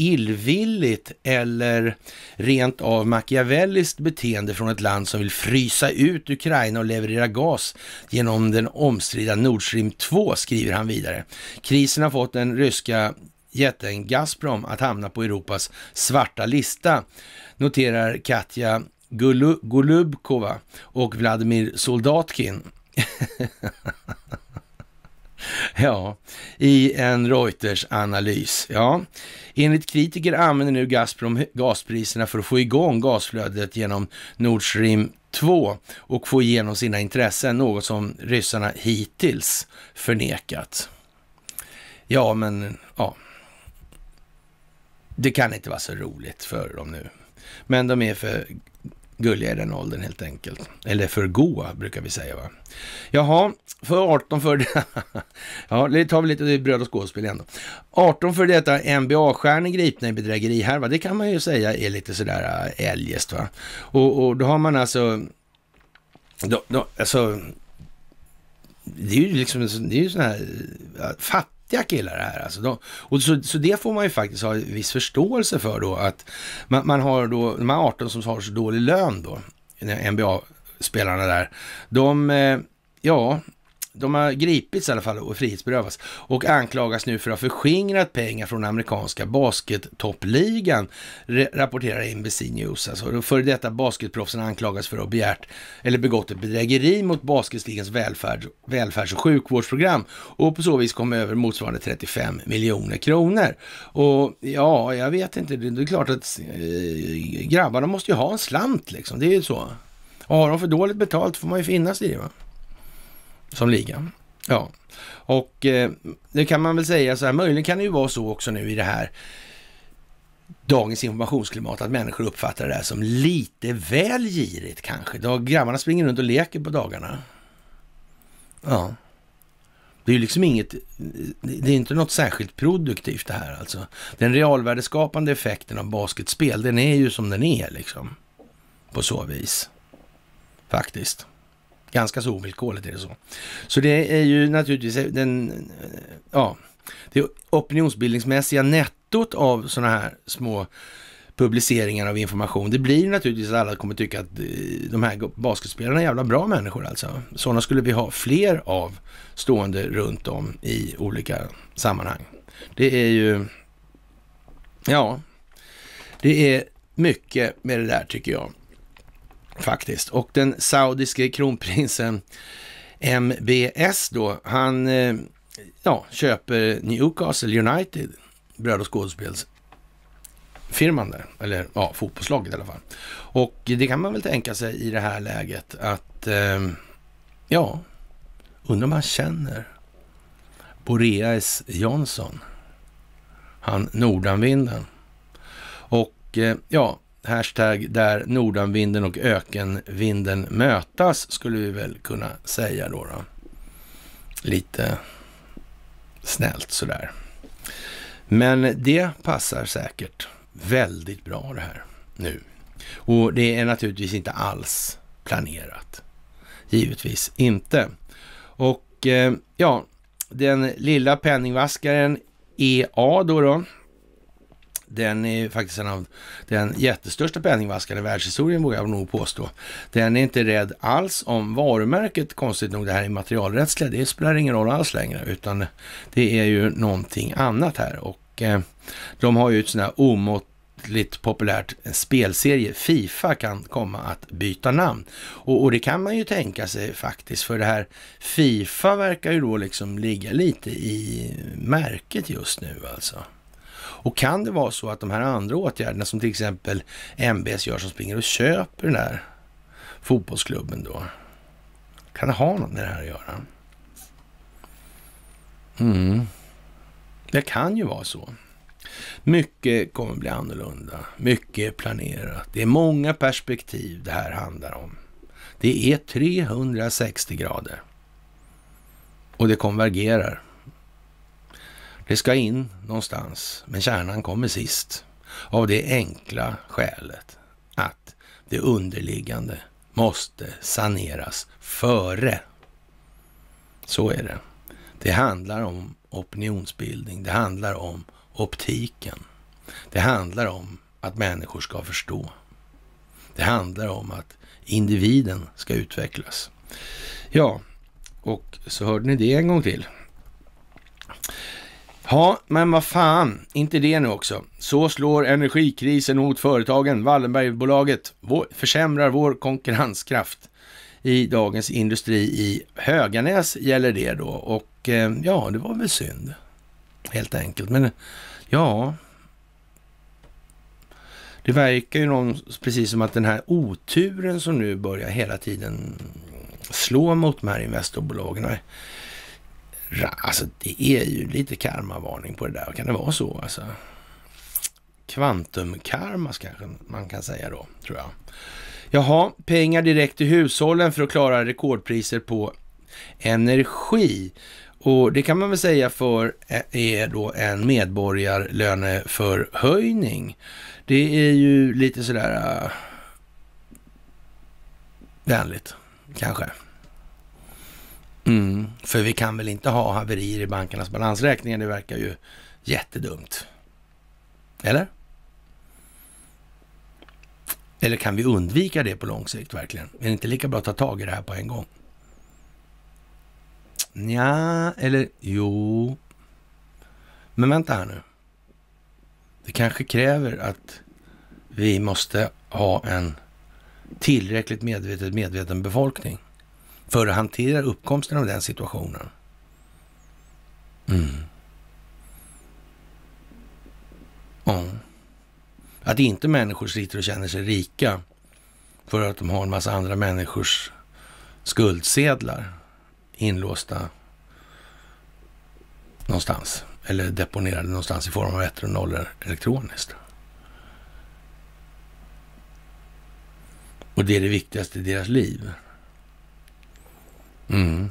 illvilligt eller rent av machiavelliskt beteende från ett land som vill frysa ut Ukraina och leverera gas genom den omstridda Nord Stream 2, skriver han vidare. Krisen har fått den ryska jätten Gazprom att hamna på Europas svarta lista, noterar Katja Golubkova och Vladimir Soldatkin. Ja, i en Reuters-analys. Ja, enligt kritiker använder nu Gazprom gaspriserna för att få igång gasflödet genom Nord Stream 2 och få igenom sina intressen, något som ryssarna hittills förnekat. Ja, men ja. Det kan inte vara så roligt för dem nu. Men de är för gulliga i den åldern helt enkelt. Eller för goa brukar vi säga va. Jaha, för 18 för det... ja, det tar vi lite bröd och skådespel ändå. 18 för detta NBA-stjärnor gripna i bedrägeri här va. Det kan man ju säga är lite sådär äh, eljest va. Och, och då har man alltså... Då, då, alltså det är ju liksom, det är ju sådana här, äh, fatt vettiga killar det här. Alltså de, och så, så det får man ju faktiskt ha viss förståelse för då, att man, man har då, de här 18 som har så dålig lön då, NBA-spelarna där, de, eh, ja, de har gripits i alla fall och frihetsberövats och anklagas nu för att ha förskingrat pengar från amerikanska baskеттoppligan, rapporterar NBC News. Alltså, de före detta basketproffsen anklagas för att ha begärt eller begått ett bedrägeri mot basketligans välfärd, välfärds och sjukvårdsprogram och på så vis kom över motsvarande 35 miljoner kronor. Och ja, jag vet inte, det är klart att eh, grabbarna måste ju ha en slant liksom, det är ju så. Och har de för dåligt betalt får man ju finnas i det va som liga. Ja, och eh, det kan man väl säga så här, möjligen kan det ju vara så också nu i det här dagens informationsklimat att människor uppfattar det här som lite väl girigt kanske. Då grabbarna springer runt och leker på dagarna. Ja. Det är ju liksom inget, det är inte något särskilt produktivt det här alltså. Den realvärdeskapande effekten av basketspel, den är ju som den är liksom. På så vis. Faktiskt. Ganska så ovillkorligt är det så. Så det är ju naturligtvis den, ja, det opinionsbildningsmässiga nettot av sådana här små publiceringar av information. Det blir naturligtvis att alla kommer tycka att eh, de här basketspelarna är jävla bra människor alltså. Sådana skulle vi ha fler av stående runt om i olika sammanhang. Det är ju, ja, det är mycket med det där tycker jag. Faktiskt. Och den saudiske kronprinsen MBS då, han eh, ja, köper Newcastle United, bröd och skådespelsfirman där, eller ja, fotbollslaget i alla fall. Och det kan man väl tänka sig i det här läget att, eh, ja, undrar om han känner Boreas Jansson, han nordanvinden. Och eh, ja, Hashtag där nordanvinden och ökenvinden mötas skulle vi väl kunna säga då. då. Lite snällt sådär. Men det passar säkert väldigt bra det här nu. Och det är naturligtvis inte alls planerat. Givetvis inte. Och eh, ja, den lilla penningvaskaren EA då, då den är faktiskt en av den jättestörsta penningvaskaren i världshistorien, vågar jag nog påstå. Den är inte rädd alls om varumärket, konstigt nog. Det här immaterialrättsliga, det spelar ingen roll alls längre, utan det är ju någonting annat här. Och eh, de har ju ett sånt här omåttligt populärt spelserie, Fifa, kan komma att byta namn. Och, och, det kan man ju tänka sig faktiskt, för det här Fifa verkar ju då liksom ligga lite i märket just nu alltså. Och kan det vara så att de här andra åtgärderna som till exempel MBS gör som springer och köper den där fotbollsklubben då. Kan det ha något med det här att göra? Mm. Det kan ju vara så. Mycket kommer bli annorlunda. Mycket är planerat. Det är många perspektiv det här handlar om. Det är 360 grader. Och det konvergerar. Det ska in någonstans, men kärnan kommer sist. Av det enkla skälet att det underliggande måste saneras före. Så är det. Det handlar om opinionsbildning. Det handlar om optiken. Det handlar om att människor ska förstå. Det handlar om att individen ska utvecklas. Ja, och så hörde ni det en gång till. Ja, men vad fan, inte det nu också. Så slår energikrisen mot företagen. Wallenbergbolaget försämrar vår konkurrenskraft i Dagens Industri i Höganäs gäller det då. Och eh, ja, det var väl synd helt enkelt. Men ja, det verkar ju någon, precis som att den här oturen som nu börjar hela tiden slå mot de här investorbolagen Alltså det är ju lite karmavarning på det där. Kan det vara så alltså? Kvantumkarmas kanske man kan säga då, tror jag. Jaha, pengar direkt till hushållen för att klara rekordpriser på energi. Och det kan man väl säga för eh, är då en medborgarlöneförhöjning. Det är ju lite sådär äh, vänligt kanske. Mm, för vi kan väl inte ha haverier i bankernas balansräkningar? Det verkar ju jättedumt. Eller? Eller kan vi undvika det på lång sikt verkligen? Är det inte lika bra att ta tag i det här på en gång? Ja, eller jo. Men vänta här nu. Det kanske kräver att vi måste ha en tillräckligt medvetet medveten befolkning för att hantera uppkomsten av den situationen. Mm. Ja. Att inte människor sitter och känner sig rika för att de har en massa andra människors skuldsedlar inlåsta någonstans. Eller deponerade någonstans i form av ettor och nollor elektroniskt. Och det är det viktigaste i deras liv. Mm.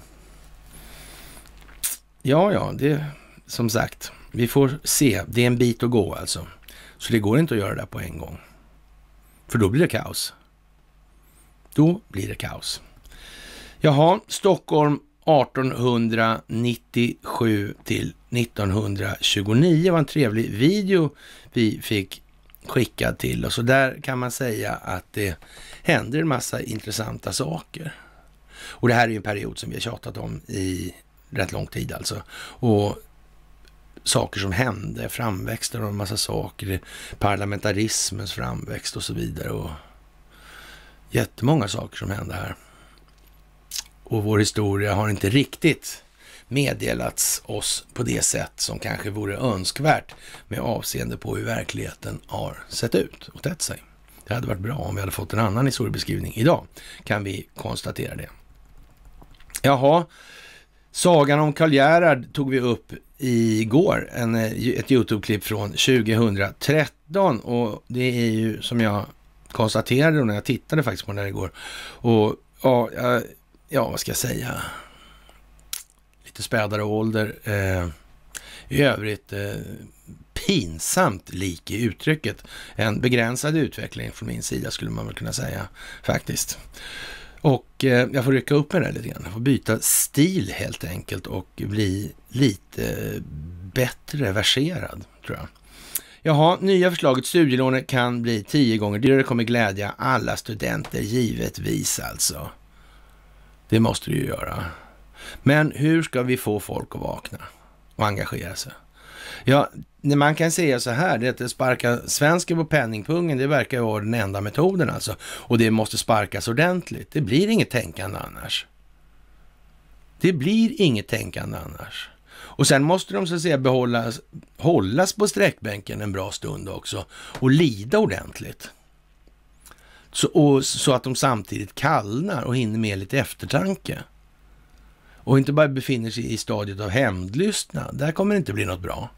Ja, ja, det som sagt, vi får se. Det är en bit att gå alltså. Så det går inte att göra det på en gång. För då blir det kaos. Då blir det kaos. Jaha, Stockholm 1897 till 1929 var en trevlig video vi fick skickad till oss. Och där kan man säga att det händer en massa intressanta saker. Och det här är ju en period som vi har tjatat om i rätt lång tid alltså. Och saker som hände, framväxten av en massa saker, parlamentarismens framväxt och så vidare. Och jättemånga saker som hände här. Och vår historia har inte riktigt meddelats oss på det sätt som kanske vore önskvärt med avseende på hur verkligheten har sett ut och tätt sig. Det hade varit bra om vi hade fått en annan historiebeskrivning. Idag kan vi konstatera det. Jaha, sagan om Karl Gerhard tog vi upp igår, en, eh, ett YouTube-klipp från 2013 och det är ju som jag konstaterade när jag tittade faktiskt på den här igår. Och ja, eh, ja vad ska jag säga? Lite spädare ålder. Eh, I övrigt eh, pinsamt lik i uttrycket. En begränsad utveckling från min sida skulle man väl kunna säga faktiskt. Och eh, jag får rycka upp mig där lite grann. Jag får byta stil helt enkelt och bli lite bättre verserad, tror jag. Jaha, nya förslaget studielånet kan bli tio gånger dyrare Det kommer glädja alla studenter, givetvis alltså. Det måste du ju göra. Men hur ska vi få folk att vakna och engagera sig? Ja, man kan säga så här, det att sparka svensken på penningpungen, det verkar vara den enda metoden alltså. Och det måste sparkas ordentligt. Det blir inget tänkande annars. Det blir inget tänkande annars. Och sen måste de så att säga behållas, hållas på sträckbänken en bra stund också och lida ordentligt. Så, och, så att de samtidigt kallnar och hinner med lite eftertanke. Och inte bara befinner sig i stadiet av hämndlystnad. Där kommer det inte bli något bra.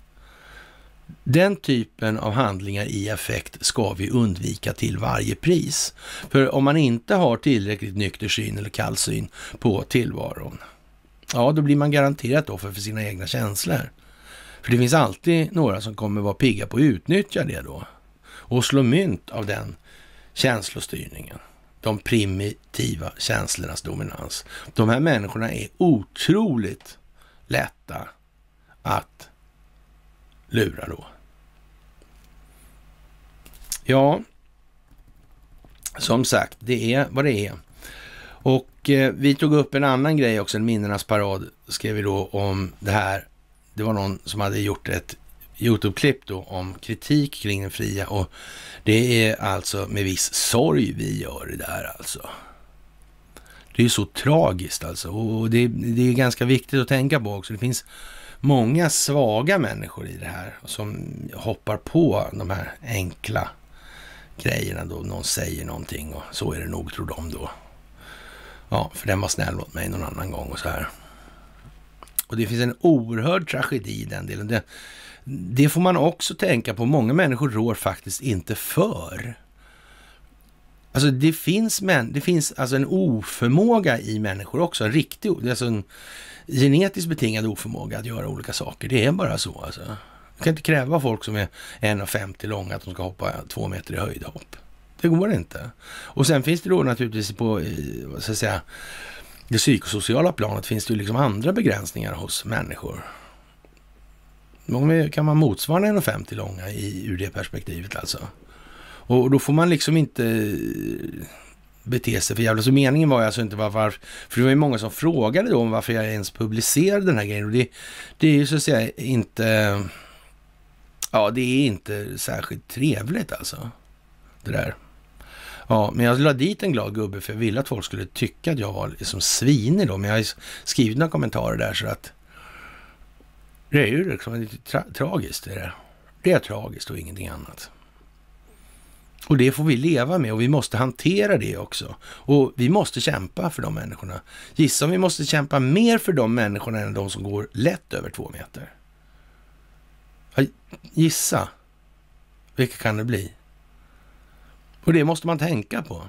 Den typen av handlingar i affekt ska vi undvika till varje pris. För om man inte har tillräckligt nykter syn eller kall syn på tillvaron, ja då blir man garanterat offer för sina egna känslor. För det finns alltid några som kommer vara pigga på att utnyttja det då och slå mynt av den känslostyrningen. De primitiva känslornas dominans. De här människorna är otroligt lätta att lurar då. Ja, som sagt, det är vad det är. Och eh, vi tog upp en annan grej också, en minnenas parad skrev vi då om det här. Det var någon som hade gjort ett Youtube-klipp då om kritik kring den fria och det är alltså med viss sorg vi gör det där alltså. Det är ju så tragiskt alltså och det, det är ganska viktigt att tänka på också. Det finns många svaga människor i det här som hoppar på de här enkla grejerna då någon säger någonting och så är det nog tror de då. Ja, för den var snäll mot mig någon annan gång och så här. Och det finns en oerhörd tragedi i den delen. Det, det får man också tänka på. Många människor rår faktiskt inte för. Alltså det finns, män, det finns alltså en oförmåga i människor också. En riktig, alltså en, genetiskt betingad oförmåga att göra olika saker. Det är bara så alltså. Du kan inte kräva folk som är 1,50 långa att de ska hoppa två meter i höjdhopp. Det går inte. Och sen finns det då naturligtvis på, eh, så att säga, det psykosociala planet finns det ju liksom andra begränsningar hos människor. Många kan man motsvara 1,50 långa i, ur det perspektivet alltså. Och då får man liksom inte bete sig för jävla. Så meningen var ju alltså inte varför, för det var ju många som frågade då om varför jag ens publicerade den här grejen. Och det, det är ju så att säga inte, ja det är inte särskilt trevligt alltså. Det där. Ja, men jag la dit en glad gubbe för jag ville att folk skulle tycka att jag var liksom svinig då. Men jag har skrivit några kommentarer där så att det är ju liksom lite tra tragiskt. Det, där. det är tragiskt och ingenting annat. Och det får vi leva med och vi måste hantera det också. Och vi måste kämpa för de människorna. Gissa om vi måste kämpa mer för de människorna än de som går lätt över två meter. Gissa. Vilka kan det bli? Och det måste man tänka på.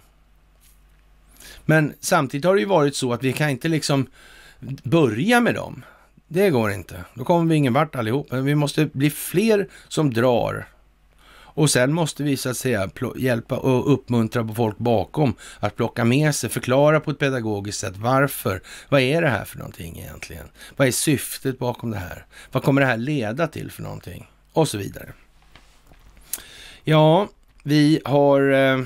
Men samtidigt har det ju varit så att vi kan inte liksom börja med dem. Det går inte. Då kommer vi ingen vart allihop. Men Vi måste bli fler som drar och sen måste vi så att säga hjälpa och uppmuntra folk bakom att plocka med sig, förklara på ett pedagogiskt sätt varför. Vad är det här för någonting egentligen? Vad är syftet bakom det här? Vad kommer det här leda till för någonting? Och så vidare. Ja, vi har eh,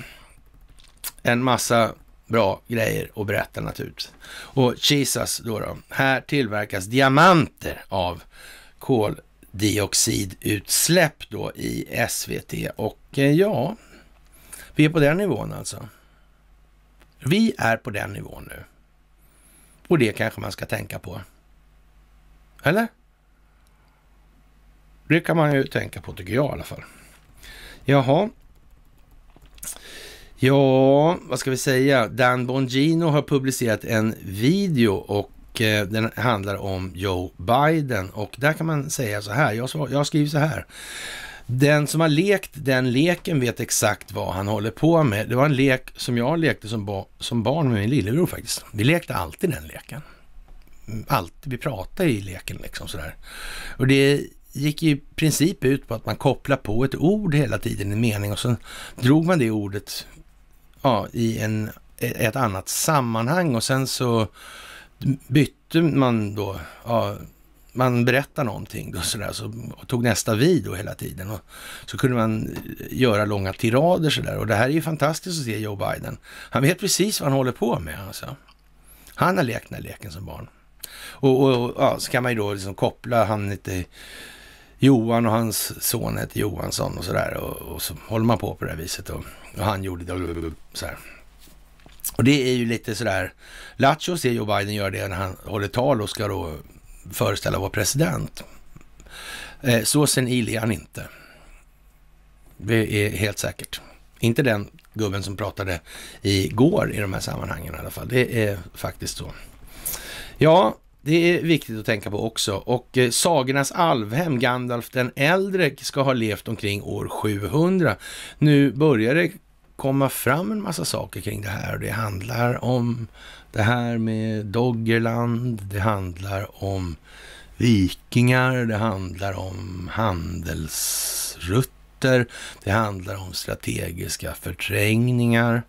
en massa bra grejer att berätta naturligtvis. Och Jesus då, då här tillverkas diamanter av kol koldioxidutsläpp då i SVT. Och eh, ja, vi är på den nivån alltså. Vi är på den nivån nu. Och det kanske man ska tänka på. Eller? Det kan man ju tänka på tycker jag i alla fall. Jaha. Ja, vad ska vi säga? Dan Bongino har publicerat en video och och eh, den handlar om Joe Biden. Och där kan man säga så här, jag, skriver så här. Den som har lekt den leken vet exakt vad han håller på med. Det var en lek som jag lekte som, ba som barn med min lillebror faktiskt. Vi lekte alltid den leken. Alltid, vi pratade i leken liksom sådär. Och det gick i princip ut på att man kopplar på ett ord hela tiden, en mening och sen drog man det ordet ja, i en, ett annat sammanhang och sen så bytte man då, ja, man berättar någonting då sådär, så tog nästa vid då hela tiden. Och så kunde man eh, göra långa tirader sådär. Och det här är ju fantastiskt att se Joe Biden. Han vet precis vad han håller på med alltså. Han har lekt den här leken som barn. Och, och, och ja, så kan man ju då liksom koppla, han heter Johan och hans son heter Johansson och sådär. Och, och så håller man på på det här viset. Och, och han gjorde det så här. Och det är ju lite sådär, Lattjo ser Joe Biden göra det när han håller tal och ska då föreställa vara president. Eh, så senil är han inte. Det är helt säkert. Inte den gubben som pratade igår i de här sammanhangen i alla fall. Det är faktiskt så. Ja, det är viktigt att tänka på också. Och eh, sagornas alvhem, Gandalf den äldre, ska ha levt omkring år 700. Nu börjar det komma fram en massa saker kring det här. Det handlar om det här med Doggerland, det handlar om vikingar, det handlar om handelsrutter, det handlar om strategiska förträngningar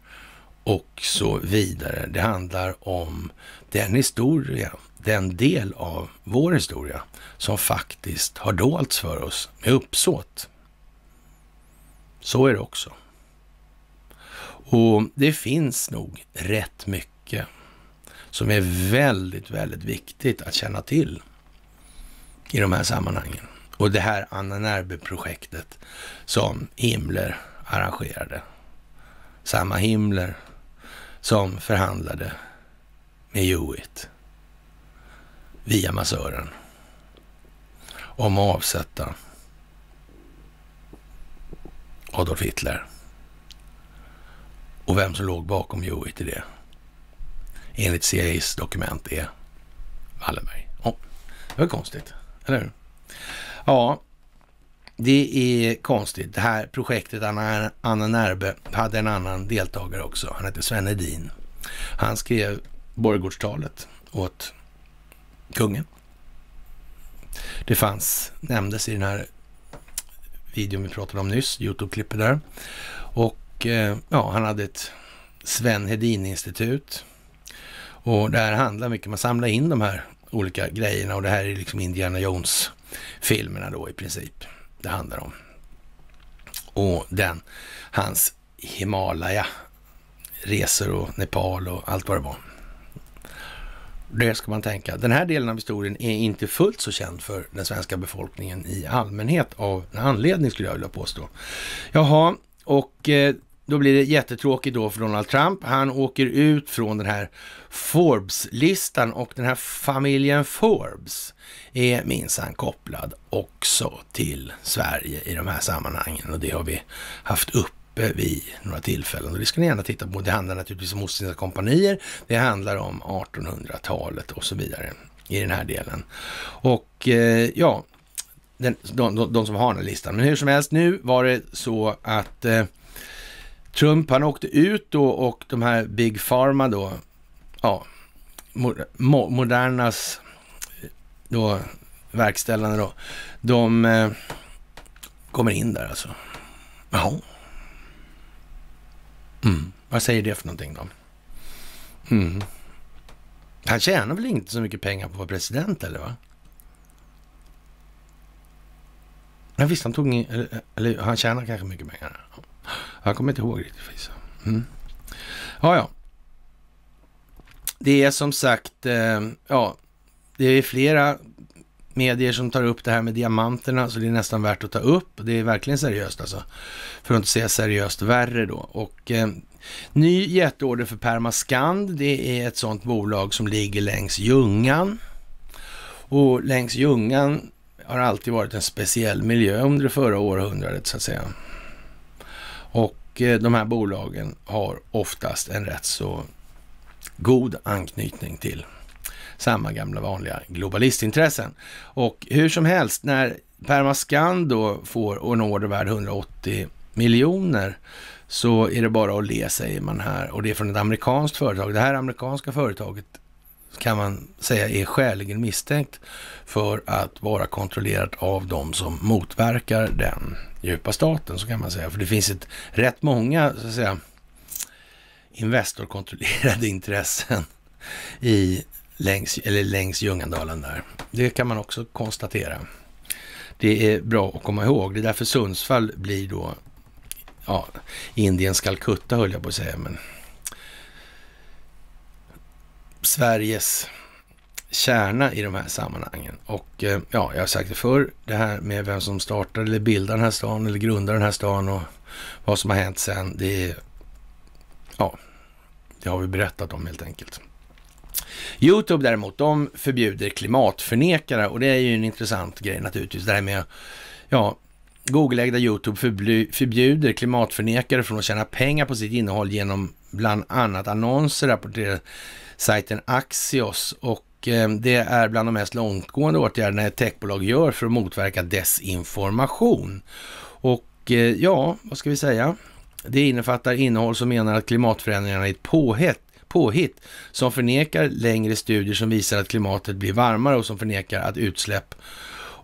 och så vidare. Det handlar om den historia, den del av vår historia som faktiskt har dolts för oss med uppsåt. Så är det också. Och det finns nog rätt mycket som är väldigt, väldigt viktigt att känna till i de här sammanhangen. Och det här Anna Närbe-projektet som Himmler arrangerade. Samma Himmler som förhandlade med Hewitt via massören om att avsätta Adolf Hitler. Och vem som låg bakom Hewitt i det, enligt CIAs dokument, är Wallenberg. Oh, det var konstigt, eller hur? Ja, det är konstigt. Det här projektet, Anna, Anna Närbe, hade en annan deltagare också. Han hette Sven Edin. Han skrev borgårdstalet åt kungen. Det fanns, nämndes i den här videon vi pratade om nyss, Youtube-klippet där. Och och eh, ja, han hade ett Sven Hedin-institut. Och det här handlar mycket, man samlar in de här olika grejerna och det här är liksom Indiana Jones-filmerna då i princip. Det handlar om. Och den, hans Himalaya, resor och Nepal och allt vad det var. Det ska man tänka. Den här delen av historien är inte fullt så känd för den svenska befolkningen i allmänhet av en anledning skulle jag vilja påstå. Jaha, och eh, då blir det jättetråkigt då för Donald Trump. Han åker ut från den här Forbes-listan och den här familjen Forbes är minsann kopplad också till Sverige i de här sammanhangen och det har vi haft uppe vid några tillfällen. Och det ska ni gärna titta på. Det handlar naturligtvis om Ostindiska kompanier. Det handlar om 1800-talet och så vidare i den här delen. Och eh, ja, den, de, de, de, som har den här listan. Men hur som helst, nu var det så att eh, Trump han åkte ut då och de här Big Pharma då, ja, Modernas eh, då, verkställande då, de eh, kommer in där alltså. Jaha. Mm. Vad säger det för någonting då? Mm. Han tjänar väl inte så mycket pengar på att vara president eller va? Men visst, han tog in, eller, eller han tjänar kanske mycket pengar. Ja. Jag kommer inte ihåg riktigt. Mm. Ja, ja. Det är som sagt, eh, ja, det är flera medier som tar upp det här med diamanterna, så det är nästan värt att ta upp. Det är verkligen seriöst alltså, för att inte säga seriöst värre då. Och eh, ny jätteorder för Permascand, det är ett sådant bolag som ligger längs Ljungan. Och längs Ljungan har alltid varit en speciell miljö under det förra århundradet så att säga. Och eh, de här bolagen har oftast en rätt så god anknytning till samma gamla vanliga globalistintressen. Och hur som helst, när Permascan då får en order värd 180 miljoner så är det bara att le, säger man här. Och det är från ett amerikanskt företag. Det här amerikanska företaget kan man säga är skäligen misstänkt för att vara kontrollerat av de som motverkar den djupa staten, så kan man säga. För det finns ett, rätt många, så att säga, Investorkontrollerade intressen i, längs, eller längs Ljungandalen där. Det kan man också konstatera. Det är bra att komma ihåg. Det är därför Sundsvall blir då ja, Indiens Calcutta höll jag på att säga, men Sveriges kärna i de här sammanhangen. Och eh, ja, jag har sagt det förr, det här med vem som startar eller bildar den här stan eller grundar den här stan och vad som har hänt sen, det är, ja, det har vi berättat om helt enkelt. Youtube däremot, de förbjuder klimatförnekare och det är ju en intressant grej naturligtvis. Det här med, ja, Google-ägda Youtube förbjuder klimatförnekare från att tjäna pengar på sitt innehåll genom bland annat annonser, rapporterar sajten Axios. Och Eh, det är bland de mest långtgående åtgärderna ett techbolag gör för att motverka desinformation. Och eh, ja, vad ska vi säga? Det innefattar innehåll som menar att klimatförändringarna är ett påhitt påhitt som förnekar längre studier som visar att klimatet blir varmare och som förnekar att utsläpp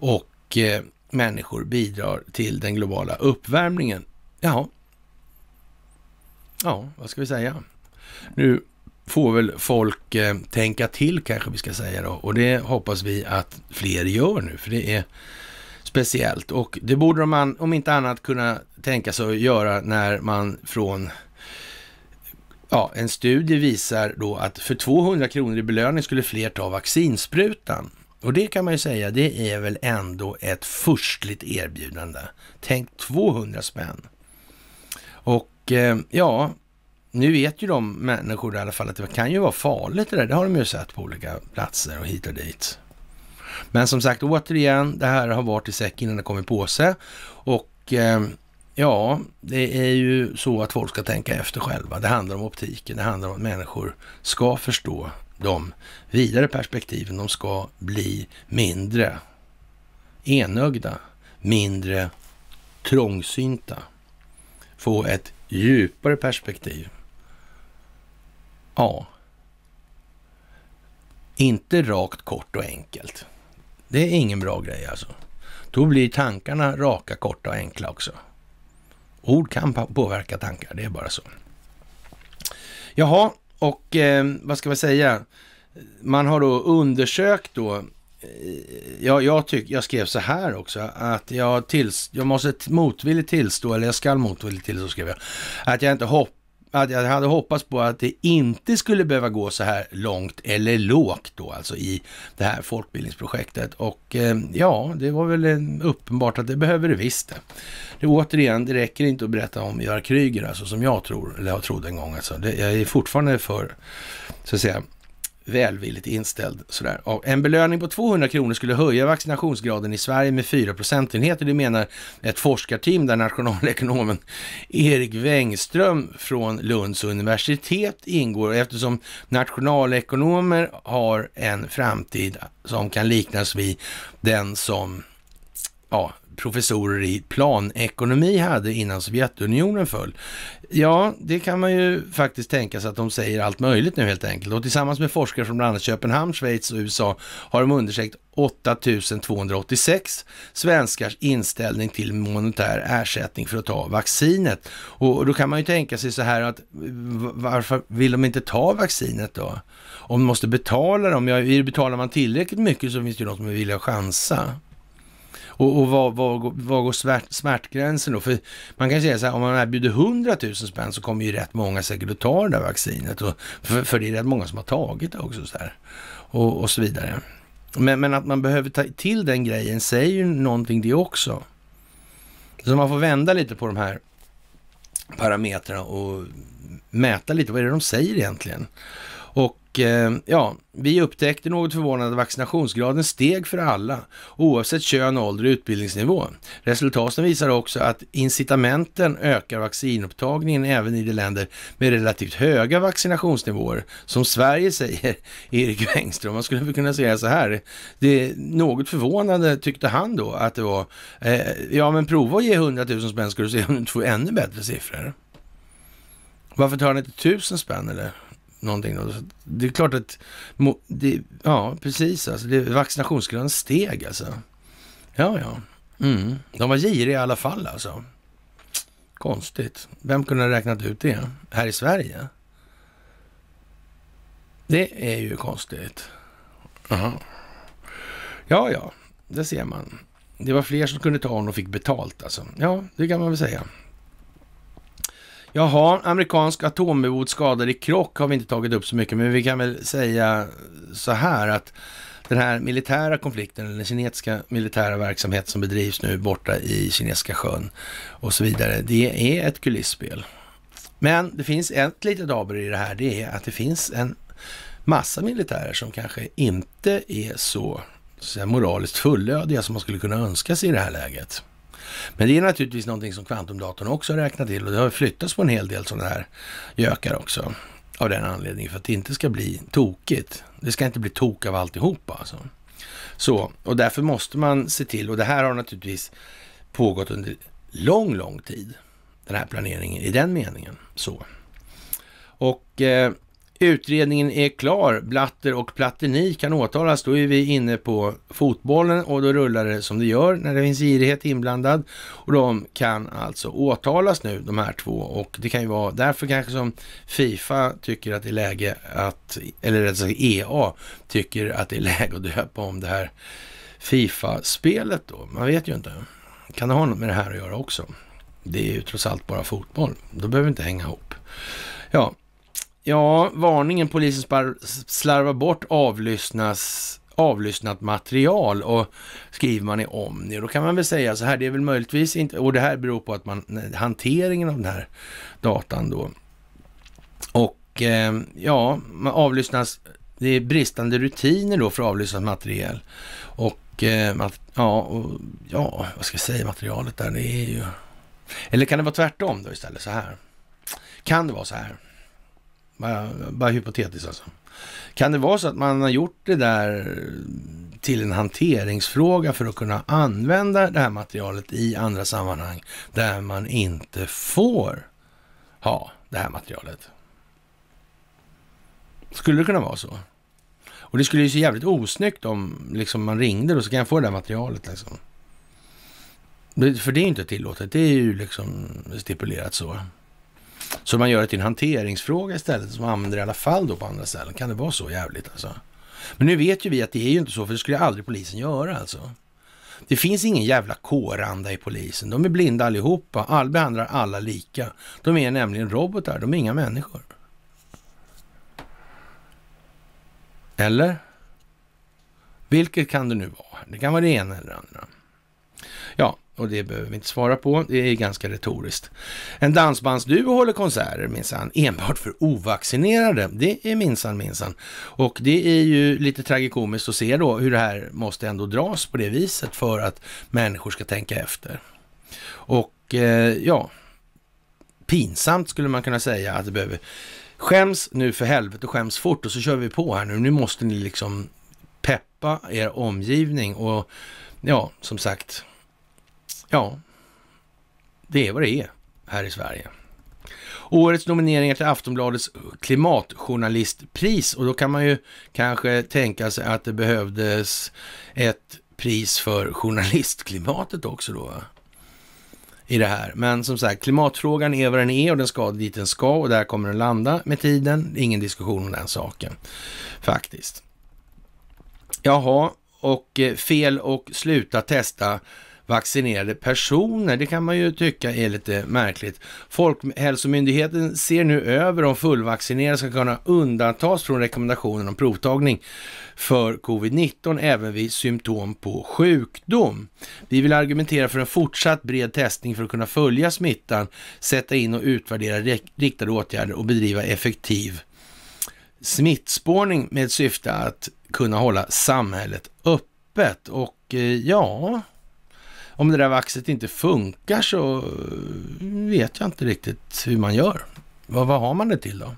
och eh, människor bidrar till den globala uppvärmningen. Jaha. ja, vad ska vi säga? Nu får väl folk eh, tänka till kanske vi ska säga då. Och det hoppas vi att fler gör nu, för det är speciellt. Och det borde man, om inte annat, kunna tänka sig att göra när man från Ja, en studie visar då att för 200 kronor i belöning skulle fler ta vaccinsprutan. Och det kan man ju säga, det är väl ändå ett förstligt erbjudande. Tänk 200 spänn. Och eh, ja, nu vet ju de människor i alla fall att det kan ju vara farligt det där. Det har de ju sett på olika platser och hit och dit. Men som sagt, återigen, det här har varit i säck innan det kommit på sig. Och eh, ja, det är ju så att folk ska tänka efter själva. Det handlar om optiken, det handlar om att människor ska förstå de vidare perspektiven. De ska bli mindre enögda, mindre trångsynta, få ett djupare perspektiv. Ja. Inte rakt, kort och enkelt. Det är ingen bra grej alltså. Då blir tankarna raka, korta och enkla också. Ord kan påverka tankar, det är bara så. Jaha, och eh, vad ska man säga? Man har då undersökt då eh, jag, jag, tyck, jag skrev så här också, att jag, tills, jag måste motvilligt tillstå, eller jag skall motvilligt tillstå, skrev jag, att jag inte hoppas att jag hade hoppats på att det inte skulle behöva gå så här långt eller lågt då alltså i det här folkbildningsprojektet. Och eh, ja, det var väl uppenbart att det behöver det visst det. det. Återigen, det räcker inte att berätta om Göran Kryger alltså som jag tror, eller jag trodde en gång alltså. Det, jag är fortfarande för, så att säga, välvilligt inställd. Sådär. En belöning på 200 kronor skulle höja vaccinationsgraden i Sverige med 4 procentenheter. Det menar ett forskarteam där nationalekonomen Erik Wengström från Lunds universitet ingår. Eftersom nationalekonomer har en framtid som kan liknas vid den som ja, professorer i planekonomi hade innan Sovjetunionen föll. Ja, det kan man ju faktiskt tänka sig att de säger allt möjligt nu helt enkelt. Och tillsammans med forskare från bland annat Köpenhamn, Schweiz och USA har de undersökt 8286 svenskars inställning till monetär ersättning för att ta vaccinet. Och då kan man ju tänka sig så här att varför vill de inte ta vaccinet då? Om de måste betala dem, ja, betalar man tillräckligt mycket så finns det ju de som vill villiga att chansa. Och, och var, var, var går smärt, smärtgränsen då? För man kan säga så här, om man erbjuder 100 000 spänn så kommer ju rätt många säkert att ta det där vaccinet. Och, för, för det är rätt många som har tagit det också så här. Och, och så vidare. Men, men att man behöver ta till den grejen säger ju någonting det också. Så man får vända lite på de här parametrarna och mäta lite. Vad är det de säger egentligen? Och och eh, ja, vi upptäckte något förvånande att vaccinationsgraden steg för alla, oavsett kön, ålder och utbildningsnivå. Resultaten visar också att incitamenten ökar vaccinupptagningen även i de länder med relativt höga vaccinationsnivåer, som Sverige säger Erik Wengström. Man skulle kunna säga så här, det är något förvånande tyckte han då att det var, eh, ja men prova att ge 100 000 spänn ska du se om du får ännu bättre siffror. Varför tar han inte tusen spänn eller? någonting. Då. Det är klart att, det, ja precis alltså, det, vaccinationsgraden steg alltså. Ja, ja. Mm. De var giriga i alla fall alltså. Konstigt. Vem kunde ha räknat ut det här i Sverige? Det är ju konstigt. Aha. Ja, ja, det ser man. Det var fler som kunde ta honom och fick betalt alltså. Ja, det kan man väl säga. Jaha, amerikansk atomubåt skadad i krock har vi inte tagit upp så mycket, men vi kan väl säga så här att den här militära konflikten, den kinesiska militära verksamhet som bedrivs nu borta i Kinesiska sjön och så vidare, det är ett kulisspel. Men det finns ett litet aber i det här, det är att det finns en massa militärer som kanske inte är så, så moraliskt fullödiga som man skulle kunna önska sig i det här läget. Men det är naturligtvis någonting som kvantumdatorn också har räknat till och det har flyttats på en hel del sådana här gökar också. Av den anledningen, för att det inte ska bli tokigt. Det ska inte bli tok av alltihopa alltså. Så, och därför måste man se till, och det här har naturligtvis pågått under lång, lång tid. Den här planeringen i den meningen. Så. Och eh, Utredningen är klar. Blatter och Platini kan åtalas. Då är vi inne på fotbollen och då rullar det som det gör när det finns girighet inblandad. Och de kan alltså åtalas nu, de här två. Och det kan ju vara därför kanske som Fifa tycker att det är läge att, eller rättare sagt EA tycker att det är läge att döpa om det här Fifa-spelet då. Man vet ju inte. Kan det ha något med det här att göra också? Det är ju trots allt bara fotboll. Då behöver vi inte hänga ihop. Ja, Ja, varningen polisen slarvar bort avlyssnas avlyssnat material och skriver man i Omni. Då kan man väl säga så här, det är väl möjligtvis inte, och det här beror på att man, eh, hanteringen av den här datan då. Och eh, ja, man avlyssnas, det är bristande rutiner då för avlyssnat material. Och eh, ja, och, ja, vad ska jag säga, materialet där, det är ju... Eller kan det vara tvärtom då istället så här? Kan det vara så här? Bara, bara hypotetiskt alltså. Kan det vara så att man har gjort det där till en hanteringsfråga för att kunna använda det här materialet i andra sammanhang där man inte får ha det här materialet? Skulle det kunna vara så? Och det skulle ju se jävligt osnyggt om liksom, man ringde och så kan jag få det där materialet. Liksom. För det är ju inte tillåtet, det är ju liksom stipulerat så. Så man gör det till en hanteringsfråga istället som man använder i alla fall då på andra ställen. Kan det vara så jävligt alltså? Men nu vet ju vi att det är ju inte så, för det skulle aldrig polisen göra alltså. Det finns ingen jävla kåranda i polisen. De är blinda allihopa. All behandlar alla lika. De är nämligen robotar, de är inga människor. Eller? Vilket kan det nu vara? Det kan vara det ena eller det andra. Ja, och det behöver vi inte svara på. Det är ganska retoriskt. En dansbandsduo håller konserter minsann, enbart för ovaccinerade. Det är minsann minsann. Och det är ju lite tragikomiskt att se då hur det här måste ändå dras på det viset för att människor ska tänka efter. Och eh, ja, pinsamt skulle man kunna säga att det behöver. Skäms nu för helvete, skäms fort och så kör vi på här nu. Nu måste ni liksom peppa er omgivning och ja, som sagt, Ja, det är vad det är här i Sverige. Årets nomineringar till Aftonbladets klimatjournalistpris och då kan man ju kanske tänka sig att det behövdes ett pris för journalistklimatet också då. I det här. Men som sagt, klimatfrågan är vad den är och den ska dit den ska och där kommer den landa med tiden. Ingen diskussion om den saken faktiskt. Jaha, och eh, fel och sluta testa vaccinerade personer. Det kan man ju tycka är lite märkligt. Folkhälsomyndigheten ser nu över om fullvaccinerade ska kunna undantas från rekommendationen om provtagning för covid-19 även vid symptom på sjukdom. Vi vill argumentera för en fortsatt bred testning för att kunna följa smittan, sätta in och utvärdera riktade åtgärder och bedriva effektiv smittspårning med syfte att kunna hålla samhället öppet. Och eh, ja, om det där vaxet inte funkar så eh, vet jag inte riktigt hur man gör. Vad, vad har man det till då?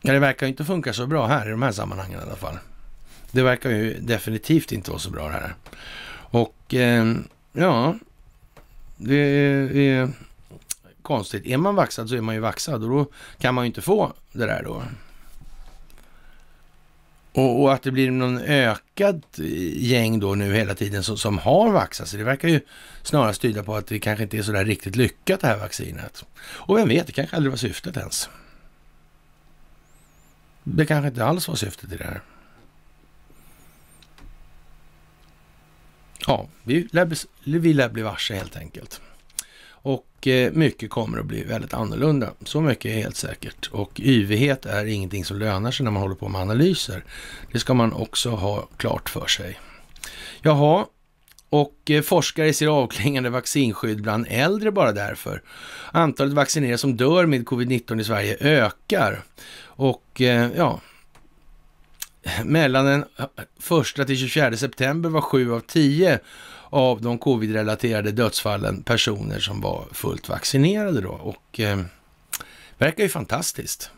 Ja, det verkar ju inte funka så bra här i de här sammanhangen i alla fall. Det verkar ju definitivt inte vara så bra det här. Och eh, ja, det är konstigt. Är man vaxad så är man ju vaxad och då kan man ju inte få det där då. Och, och, att det blir någon ökad eh, gäng då nu hela tiden som, som har vaxat sig. Det verkar ju snarast tyda på att det kanske inte är så där riktigt lyckat det här vaccinet. Och vem vet, det kanske aldrig var syftet ens. Det kanske inte alls var syftet i det här. Ja, vi lär bli varse helt enkelt. Och eh, mycket kommer att bli väldigt annorlunda. Så mycket är helt säkert. Och yvighet är ingenting som lönar sig när man håller på med analyser. Det ska man också ha klart för sig. Jaha, och eh, forskare ser avklingande vaccinskydd bland äldre bara därför. Antalet vaccinerade som dör med covid-19 i Sverige ökar. Och eh, ja, mellan den 1 till 24 september var 7 av 10 av de covid-relaterade dödsfallen personer som var fullt vaccinerade då. Och eh, verkar ju fantastiskt,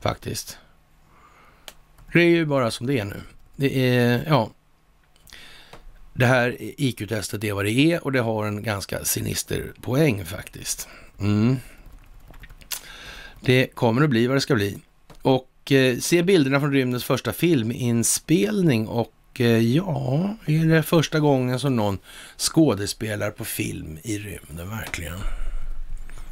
faktiskt. Det är ju bara som det är nu. Det är, ja. Det här IQ-testet är vad det är och det har en ganska sinister poäng faktiskt. Mm. Det kommer att bli vad det ska bli. Och eh, se bilderna från rymdens första filminspelning och Eh, ja, är det första gången som någon skådespelar på film i rymden verkligen?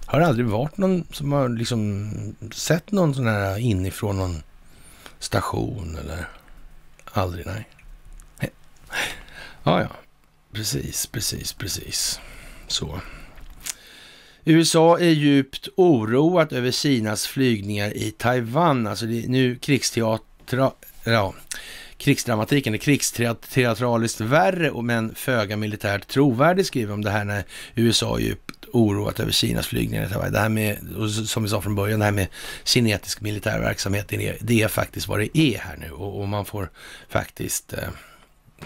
Har det aldrig varit någon som har liksom sett någon sån här inifrån någon station eller? Aldrig, nej. Ja, ja. Precis, precis, precis. Så. USA är djupt oroat över Kinas flygningar i Taiwan. Alltså det, nu krigsteater... Ja, krigsdramatiken är krigsteatraliskt värre men föga militärt trovärdig, skriver om det här när USA är djupt oroat över Kinas flygningar i Taiwan. Det här med, som vi sa från början, det här med kinetisk militär verksamhet, det är faktiskt vad det är här nu och, och man får faktiskt eh,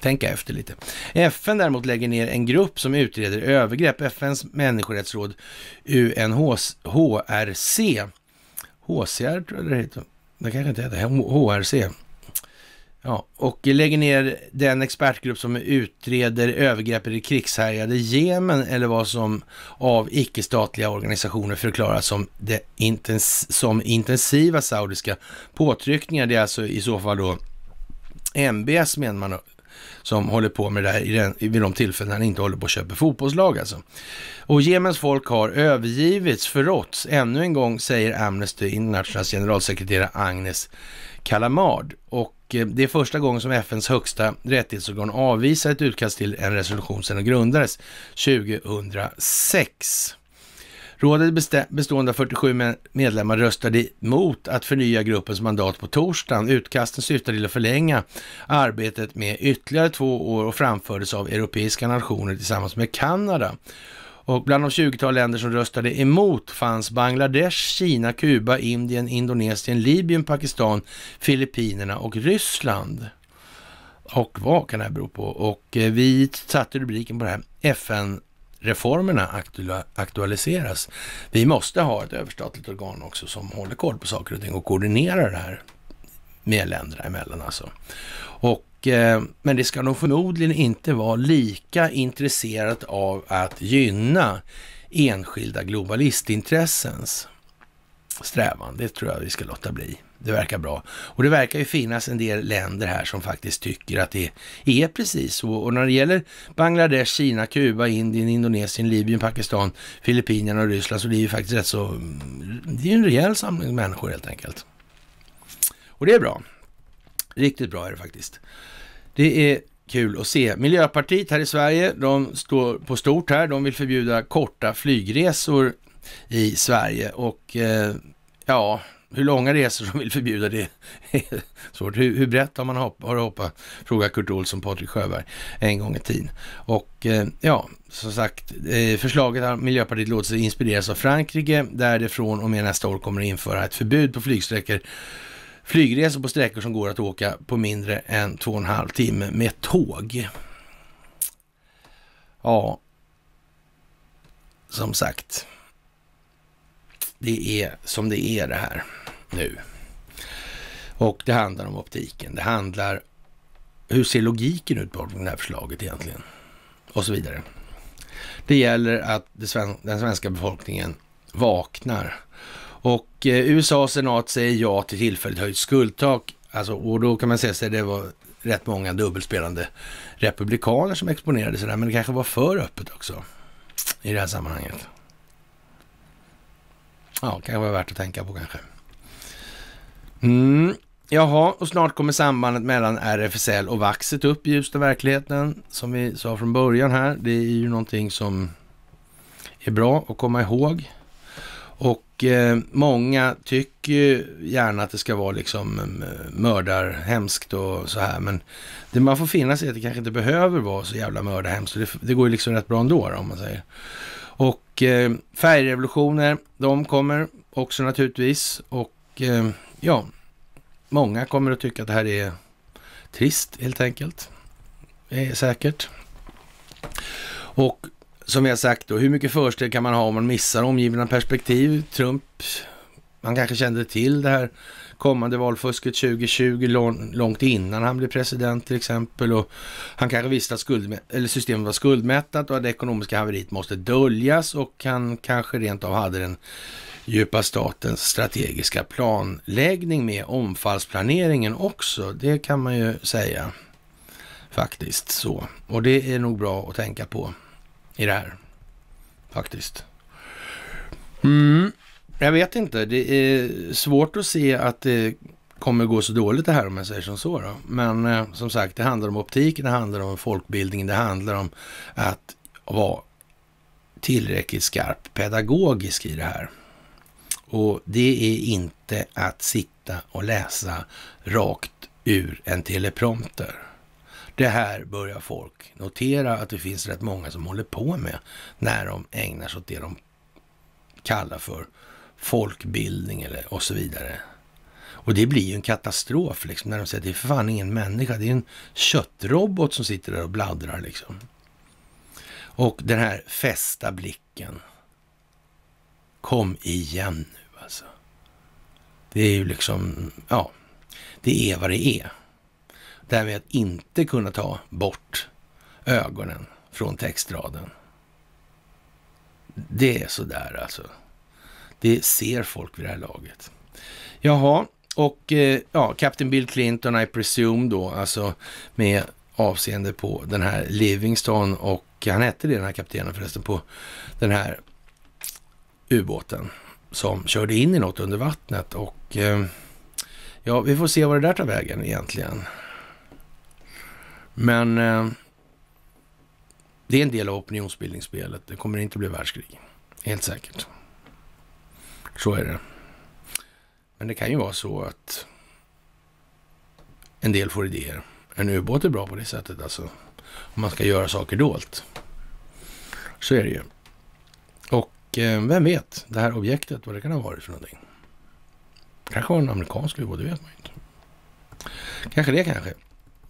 tänka efter lite. FN däremot lägger ner en grupp som utreder övergrepp. FNs människorättsråd UNHCRC, HCR tror jag det heter, det kanske inte heter HRC, Ja, och lägger ner den expertgrupp som utreder övergrepp i det krigshärjade Jemen eller vad som av icke-statliga organisationer förklaras som, det intens som intensiva saudiska påtryckningar. Det är alltså i så fall då MBS menar man som håller på med det där vid de tillfällen han inte håller på att köpa fotbollslag alltså. Och Jemens folk har övergivits, förråtts, ännu en gång säger Amnesty Internationals generalsekreterare Agnes Kalamard. Och Eh, det är första gången som FNs högsta rättighetsorgan avvisar ett utkast till en resolution sedan den grundades 2006. Rådet bestående av 47 medlemmar röstade emot att förnya gruppens mandat på torsdagen. Utkasten syftade till att förlänga arbetet med ytterligare två år och framfördes av europeiska nationer tillsammans med Kanada. Och bland de 20-tal länder som röstade emot fanns Bangladesh, Kina, Kuba, Indien, Indonesien, Libyen, Pakistan, Filippinerna och Ryssland. Och vad kan det här bero på? Och eh, vi satte rubriken på det här. FN reformerna aktualiseras. Vi måste ha ett överstatligt organ också som håller koll på saker och ting och koordinerar det här med länderna emellan alltså. Och Eh, men det ska de förmodligen inte vara lika intresserat av att gynna enskilda globalistintressens strävan. Det tror jag vi ska låta bli. Det verkar bra. Och det verkar ju finnas en del länder här som faktiskt tycker att det är precis så. Och när det gäller Bangladesh, Kina, Kuba, Indien, Indonesien, Libyen, Pakistan, Filippinerna och Ryssland så det är ju faktiskt rätt så... Mm, det är ju en rejäl samling människor helt enkelt. Och det är bra. Riktigt bra är det faktiskt. Det är kul att se. Miljöpartiet här i Sverige, de står på stort här. De vill förbjuda korta flygresor i Sverige och eh, ja, hur långa resor de vill förbjuda det är svårt. Hur, hur brett har man hopp, har hoppat? Frågar Kurt Olsson Patrik Sjöberg en gång i tiden. Och eh, ja, som sagt, eh, förslaget har Miljöpartiet låtit sig inspireras av Frankrike där det från och med nästa år kommer att införa ett förbud på flygsträckor Flygresor på sträckor som går att åka på mindre än två och en halv timme med tåg. Ja, som sagt. Det är som det är det här nu. Och det handlar om optiken. Det handlar... Hur ser logiken ut bakom det här förslaget egentligen? Och så vidare. Det gäller att den svenska befolkningen vaknar och eh, USAs senat säger ja till tillfälligt höjt skuldtak. Alltså, och då kan man säga sig det var rätt många dubbelspelande republikaner som exponerade sig där, men det kanske var för öppet också i det här sammanhanget. Ja, det kanske var värt att tänka på kanske. Mm. Jaha, och snart kommer sambandet mellan RFSL och vaxet upp i ljuset av verkligheten. Som vi sa från början här, det är ju någonting som är bra att komma ihåg. Och eh, många tycker ju gärna att det ska vara liksom mm, mördarhemskt och så här. Men det man får finna sig är att det kanske inte behöver vara så jävla mördarhemskt. Det, det går ju liksom rätt bra ändå då, om man säger. Och eh, färgrevolutioner, de kommer också naturligtvis. Och eh, ja, många kommer att tycka att det här är trist helt enkelt. Det eh, är säkert. Och som jag sagt då, hur mycket försteg kan man ha om man missar omgivna perspektiv? Trump, han kanske kände till det här kommande valfusket 2020 långt innan han blev president till exempel. Och han kanske visste att eller systemet var skuldmättat och att det ekonomiska haveriet måste döljas och han kanske rent av hade den djupa statens strategiska planläggning med omfallsplaneringen också. Det kan man ju säga faktiskt så. Och det är nog bra att tänka på i det här. Faktiskt. Mm, jag vet inte. Det är svårt att se att det kommer gå så dåligt det här om jag säger som så. Då. Men eh, som sagt, det handlar om optik, det handlar om folkbildning, det handlar om att vara tillräckligt skarp pedagogisk i det här. Och det är inte att sitta och läsa rakt ur en teleprompter. Det här börjar folk notera att det finns rätt många som håller på med när de ägnar sig åt det de kallar för folkbildning eller och så vidare. Och det blir ju en katastrof liksom när de säger att det är för fan ingen människa, det är en köttrobot som sitter där och bladdrar liksom. Och den här fästa blicken. Kom igen nu alltså. Det är ju liksom, ja, det är vad det är. Det här med att inte kunna ta bort ögonen från textraden. Det är sådär alltså. Det ser folk vid det här laget. Jaha, och eh, ja, Captain Bill Clinton, I presume då, alltså med avseende på den här Livingston och han hette det den här kaptenen förresten på den här ubåten som körde in i något under vattnet och eh, ja, vi får se vad det där tar vägen egentligen. Men eh, det är en del av opinionsbildningsspelet. Det kommer inte bli världskrig. Helt säkert. Så är det. Men det kan ju vara så att en del får idéer. En ubåt är bra på det sättet alltså. Om man ska göra saker dolt. Så är det ju. Och eh, vem vet, det här objektet, vad det kan ha varit för någonting. Kanske var en amerikansk ubåt, det vet man ju inte. Kanske det kanske.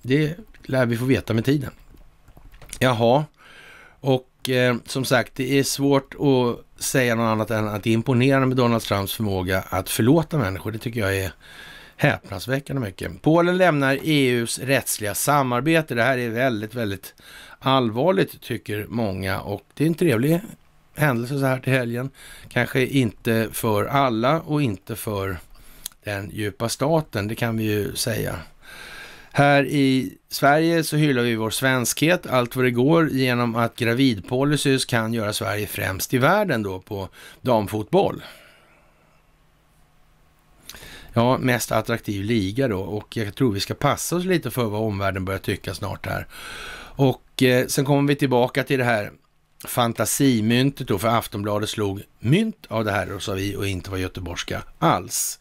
Det lär vi få veta med tiden. Jaha, och eh, som sagt, det är svårt att säga något annat än att det är imponerande med Donald Trumps förmåga att förlåta människor. Det tycker jag är häpnadsväckande mycket. Polen lämnar EUs rättsliga samarbete. Det här är väldigt, väldigt allvarligt tycker många och det är en trevlig händelse så här till helgen. Kanske inte för alla och inte för den djupa staten, det kan vi ju säga. Här i Sverige så hyllar vi vår svenskhet allt vad det går genom att gravidpolicys kan göra Sverige främst i världen då på damfotboll. Ja, mest attraktiv liga då och jag tror vi ska passa oss lite för vad omvärlden börjar tycka snart här. Och eh, sen kommer vi tillbaka till det här fantasimyntet då, för Aftonbladet slog mynt av det här och sa vi och inte var göteborgska alls.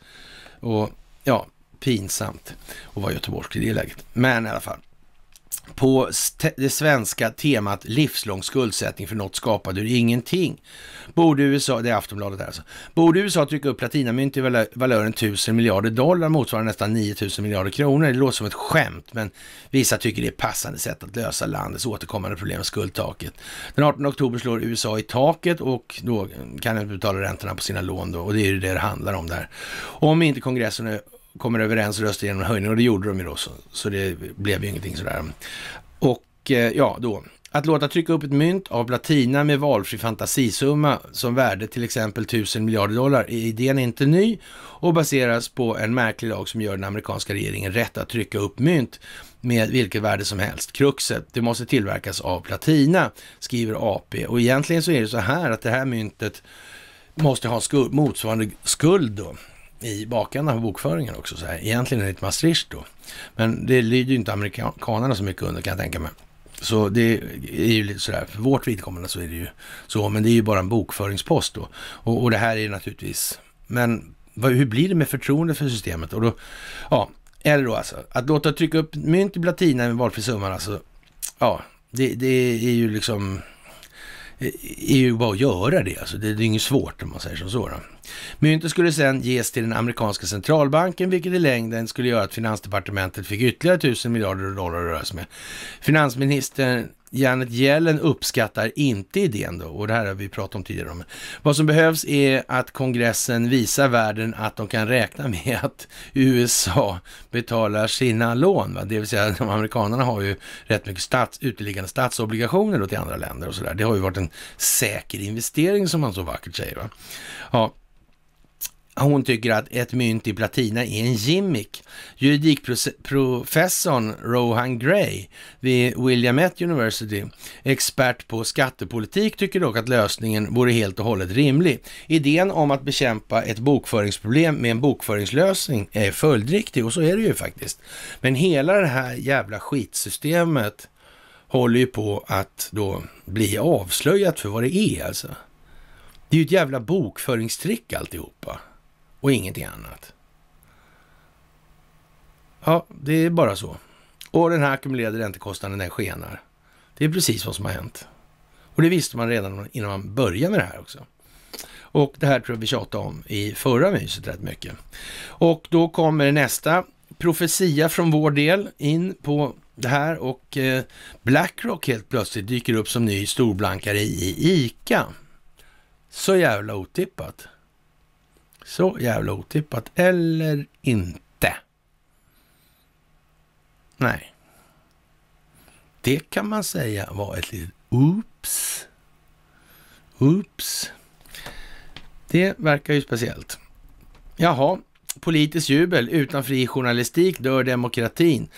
Och ja, pinsamt att vara göteborgsk i det läget. Men i alla fall. På det svenska temat livslång skuldsättning för något skapade ur ingenting. Borde USA, det är Aftonbladet där alltså, borde USA trycka upp platinamynt i valören 1000 miljarder dollar motsvarande nästan 9000 miljarder kronor. Det låter som ett skämt, men vissa tycker det är passande sätt att lösa landets återkommande problem med skuldtaket. Den 18 oktober slår USA i taket och då kan den betala räntorna på sina lån då, och det är ju det det handlar om där. Om inte kongressen kommer överens och röstar igenom en höjning och det gjorde de ju då, så, så det blev ju ingenting sådär. Och eh, ja, då. Att låta trycka upp ett mynt av platina med valfri fantasisumma som värde till exempel 1000 miljarder dollar är idén inte ny och baseras på en märklig lag som gör den amerikanska regeringen rätt att trycka upp mynt med vilket värde som helst. Kruxet, det måste tillverkas av platina, skriver AP. Och egentligen så är det så här att det här myntet måste ha skuld, motsvarande skuld då i bakändan på bokföringen också. Så här. Egentligen ett Maastricht då. Men det lyder ju inte amerikanerna så mycket under kan jag tänka mig. Så det är ju lite sådär, för vårt vidkommande så är det ju så, men det är ju bara en bokföringspost då. Och, och det här är ju naturligtvis, men vad, hur blir det med förtroendet för systemet? Och då, ja, eller då alltså, att låta trycka upp mynt i platina med valfri summa, alltså, ja, det, det är ju liksom Eh, är ju bara att göra det. Alltså, det är inget svårt om man säger som så. Då. Myntet skulle sedan ges till den amerikanska centralbanken, vilket i längden skulle göra att finansdepartementet fick ytterligare tusen miljarder dollar att röra sig med. Finansministern Janet Yellen uppskattar inte idén då, och det här har vi pratat om tidigare. Om. Vad som behövs är att kongressen visar världen att de kan räkna med att USA betalar sina lån. Va? Det vill säga, de amerikanerna har ju rätt mycket stats, uteliggande statsobligationer då till andra länder och sådär. Det har ju varit en säker investering som man så vackert säger. Va? Ja, hon tycker att ett mynt i platina är en gimmick. Juridikprofessorn Rohan Gray vid William Williamette University, expert på skattepolitik, tycker dock att lösningen vore helt och hållet rimlig. Idén om att bekämpa ett bokföringsproblem med en bokföringslösning är följdriktig och så är det ju faktiskt. Men hela det här jävla skitsystemet håller ju på att då bli avslöjat för vad det är alltså. Det är ju ett jävla bokföringstrick alltihopa och ingenting annat. Ja, det är bara så. Och den här ackumulerade räntekostnaden, den skenar. Det är precis vad som har hänt. Och det visste man redan innan man började med det här också. Och det här tror jag vi tjatade om i förra myset rätt mycket. Och då kommer nästa profetia från vår del in på det här och eh, Blackrock helt plötsligt dyker upp som ny storblankare i ICA. Så jävla otippat. Så jävla otippat. Eller inte. Nej. Det kan man säga var ett litet oops. Oops. Det verkar ju speciellt. Jaha, politiskt jubel. Utan fri journalistik dör demokratin.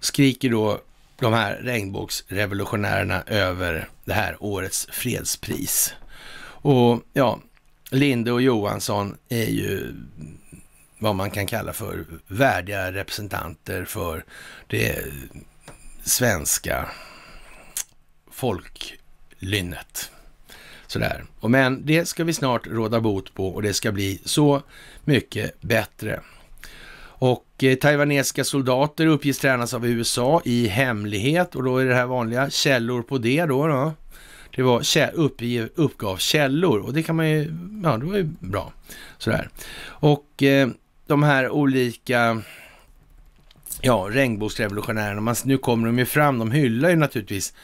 Skriker då de här regnbågsrevolutionärerna över det här årets fredspris. Och ja, Linde och Johansson är ju vad man kan kalla för värdiga representanter för det svenska folklynnet. Sådär. men det ska vi snart råda bot på och det ska bli så mycket bättre. Och eh, taiwanesiska soldater uppges tränas av USA i hemlighet och då är det här vanliga källor på det då. då. Det var upp, uppgav källor och det kan man ju, ja det var ju bra. Sådär. Och eh, de här olika ja, regnbågsrevolutionärerna, man, nu kommer de ju fram, de hyllar ju naturligtvis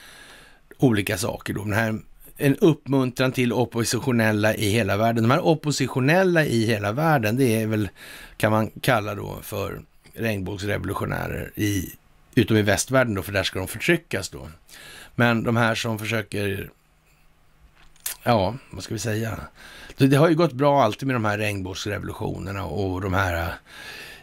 olika saker. Då. Den här, en uppmuntran till oppositionella i hela världen. De här oppositionella i hela världen, det är väl, kan man kalla då för regnbågsrevolutionärer i, utom i västvärlden då, för där ska de förtryckas då. Men de här som försöker ja, vad ska vi säga? Det har ju gått bra alltid med de här regnbågsrevolutionerna och de här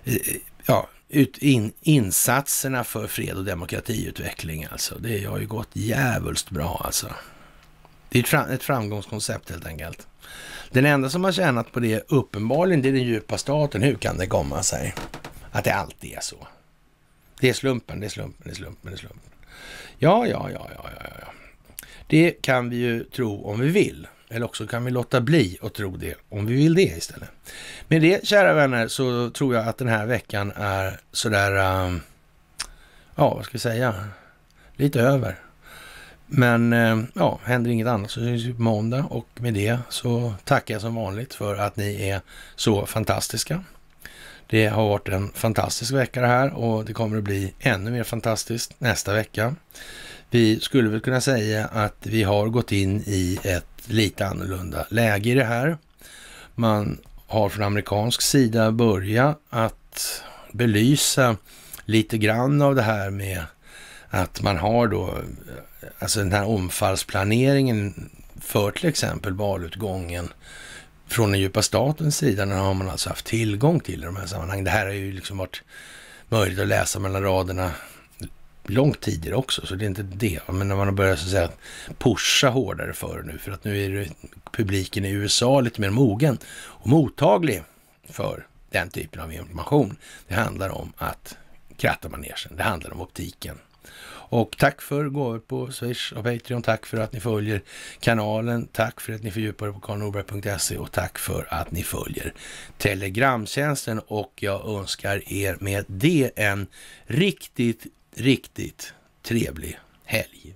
eh, ja, ut, in, insatserna för fred och demokratiutveckling. Alltså. Det har ju gått jävulst bra alltså. Det är ett, fram, ett framgångskoncept helt enkelt. Den enda som har tjänat på det uppenbarligen det är den djupa staten. Hur kan det komma sig att det alltid är så? Det är slumpen, det är slumpen, det är slumpen, det är slumpen. Ja, ja, ja, ja, ja, ja. Det kan vi ju tro om vi vill. Eller också kan vi låta bli att tro det om vi vill det istället. Med det, kära vänner, så tror jag att den här veckan är sådär, ehm, ja, vad ska vi säga, lite över. Men ehm, ja, händer inget annat så syns vi på måndag och med det så tackar jag som vanligt för att ni är så fantastiska. Det har varit en fantastisk vecka det här och det kommer att bli ännu mer fantastiskt nästa vecka. Vi skulle väl kunna säga att vi har gått in i ett lite annorlunda läge i det här. Man har från amerikansk sida börjat att belysa lite grann av det här med att man har då, alltså den här omfallsplaneringen för till exempel valutgången från den djupa statens sida, den har man alltså haft tillgång till i de här sammanhangen. Det här har ju liksom varit möjligt att läsa mellan raderna långt tidigare också, så det är inte det. Men när man har börjat så att säga, pusha hårdare för nu, för att nu är publiken i USA lite mer mogen och mottaglig för den typen av information. Det handlar om att kratta manegen, det handlar om optiken. Och tack för gåvor på Swish och Patreon. Tack för att ni följer kanalen. Tack för att ni fördjupar er på karlnorberg.se och tack för att ni följer Telegramtjänsten. Och jag önskar er med det en riktigt riktigt trevlig helg.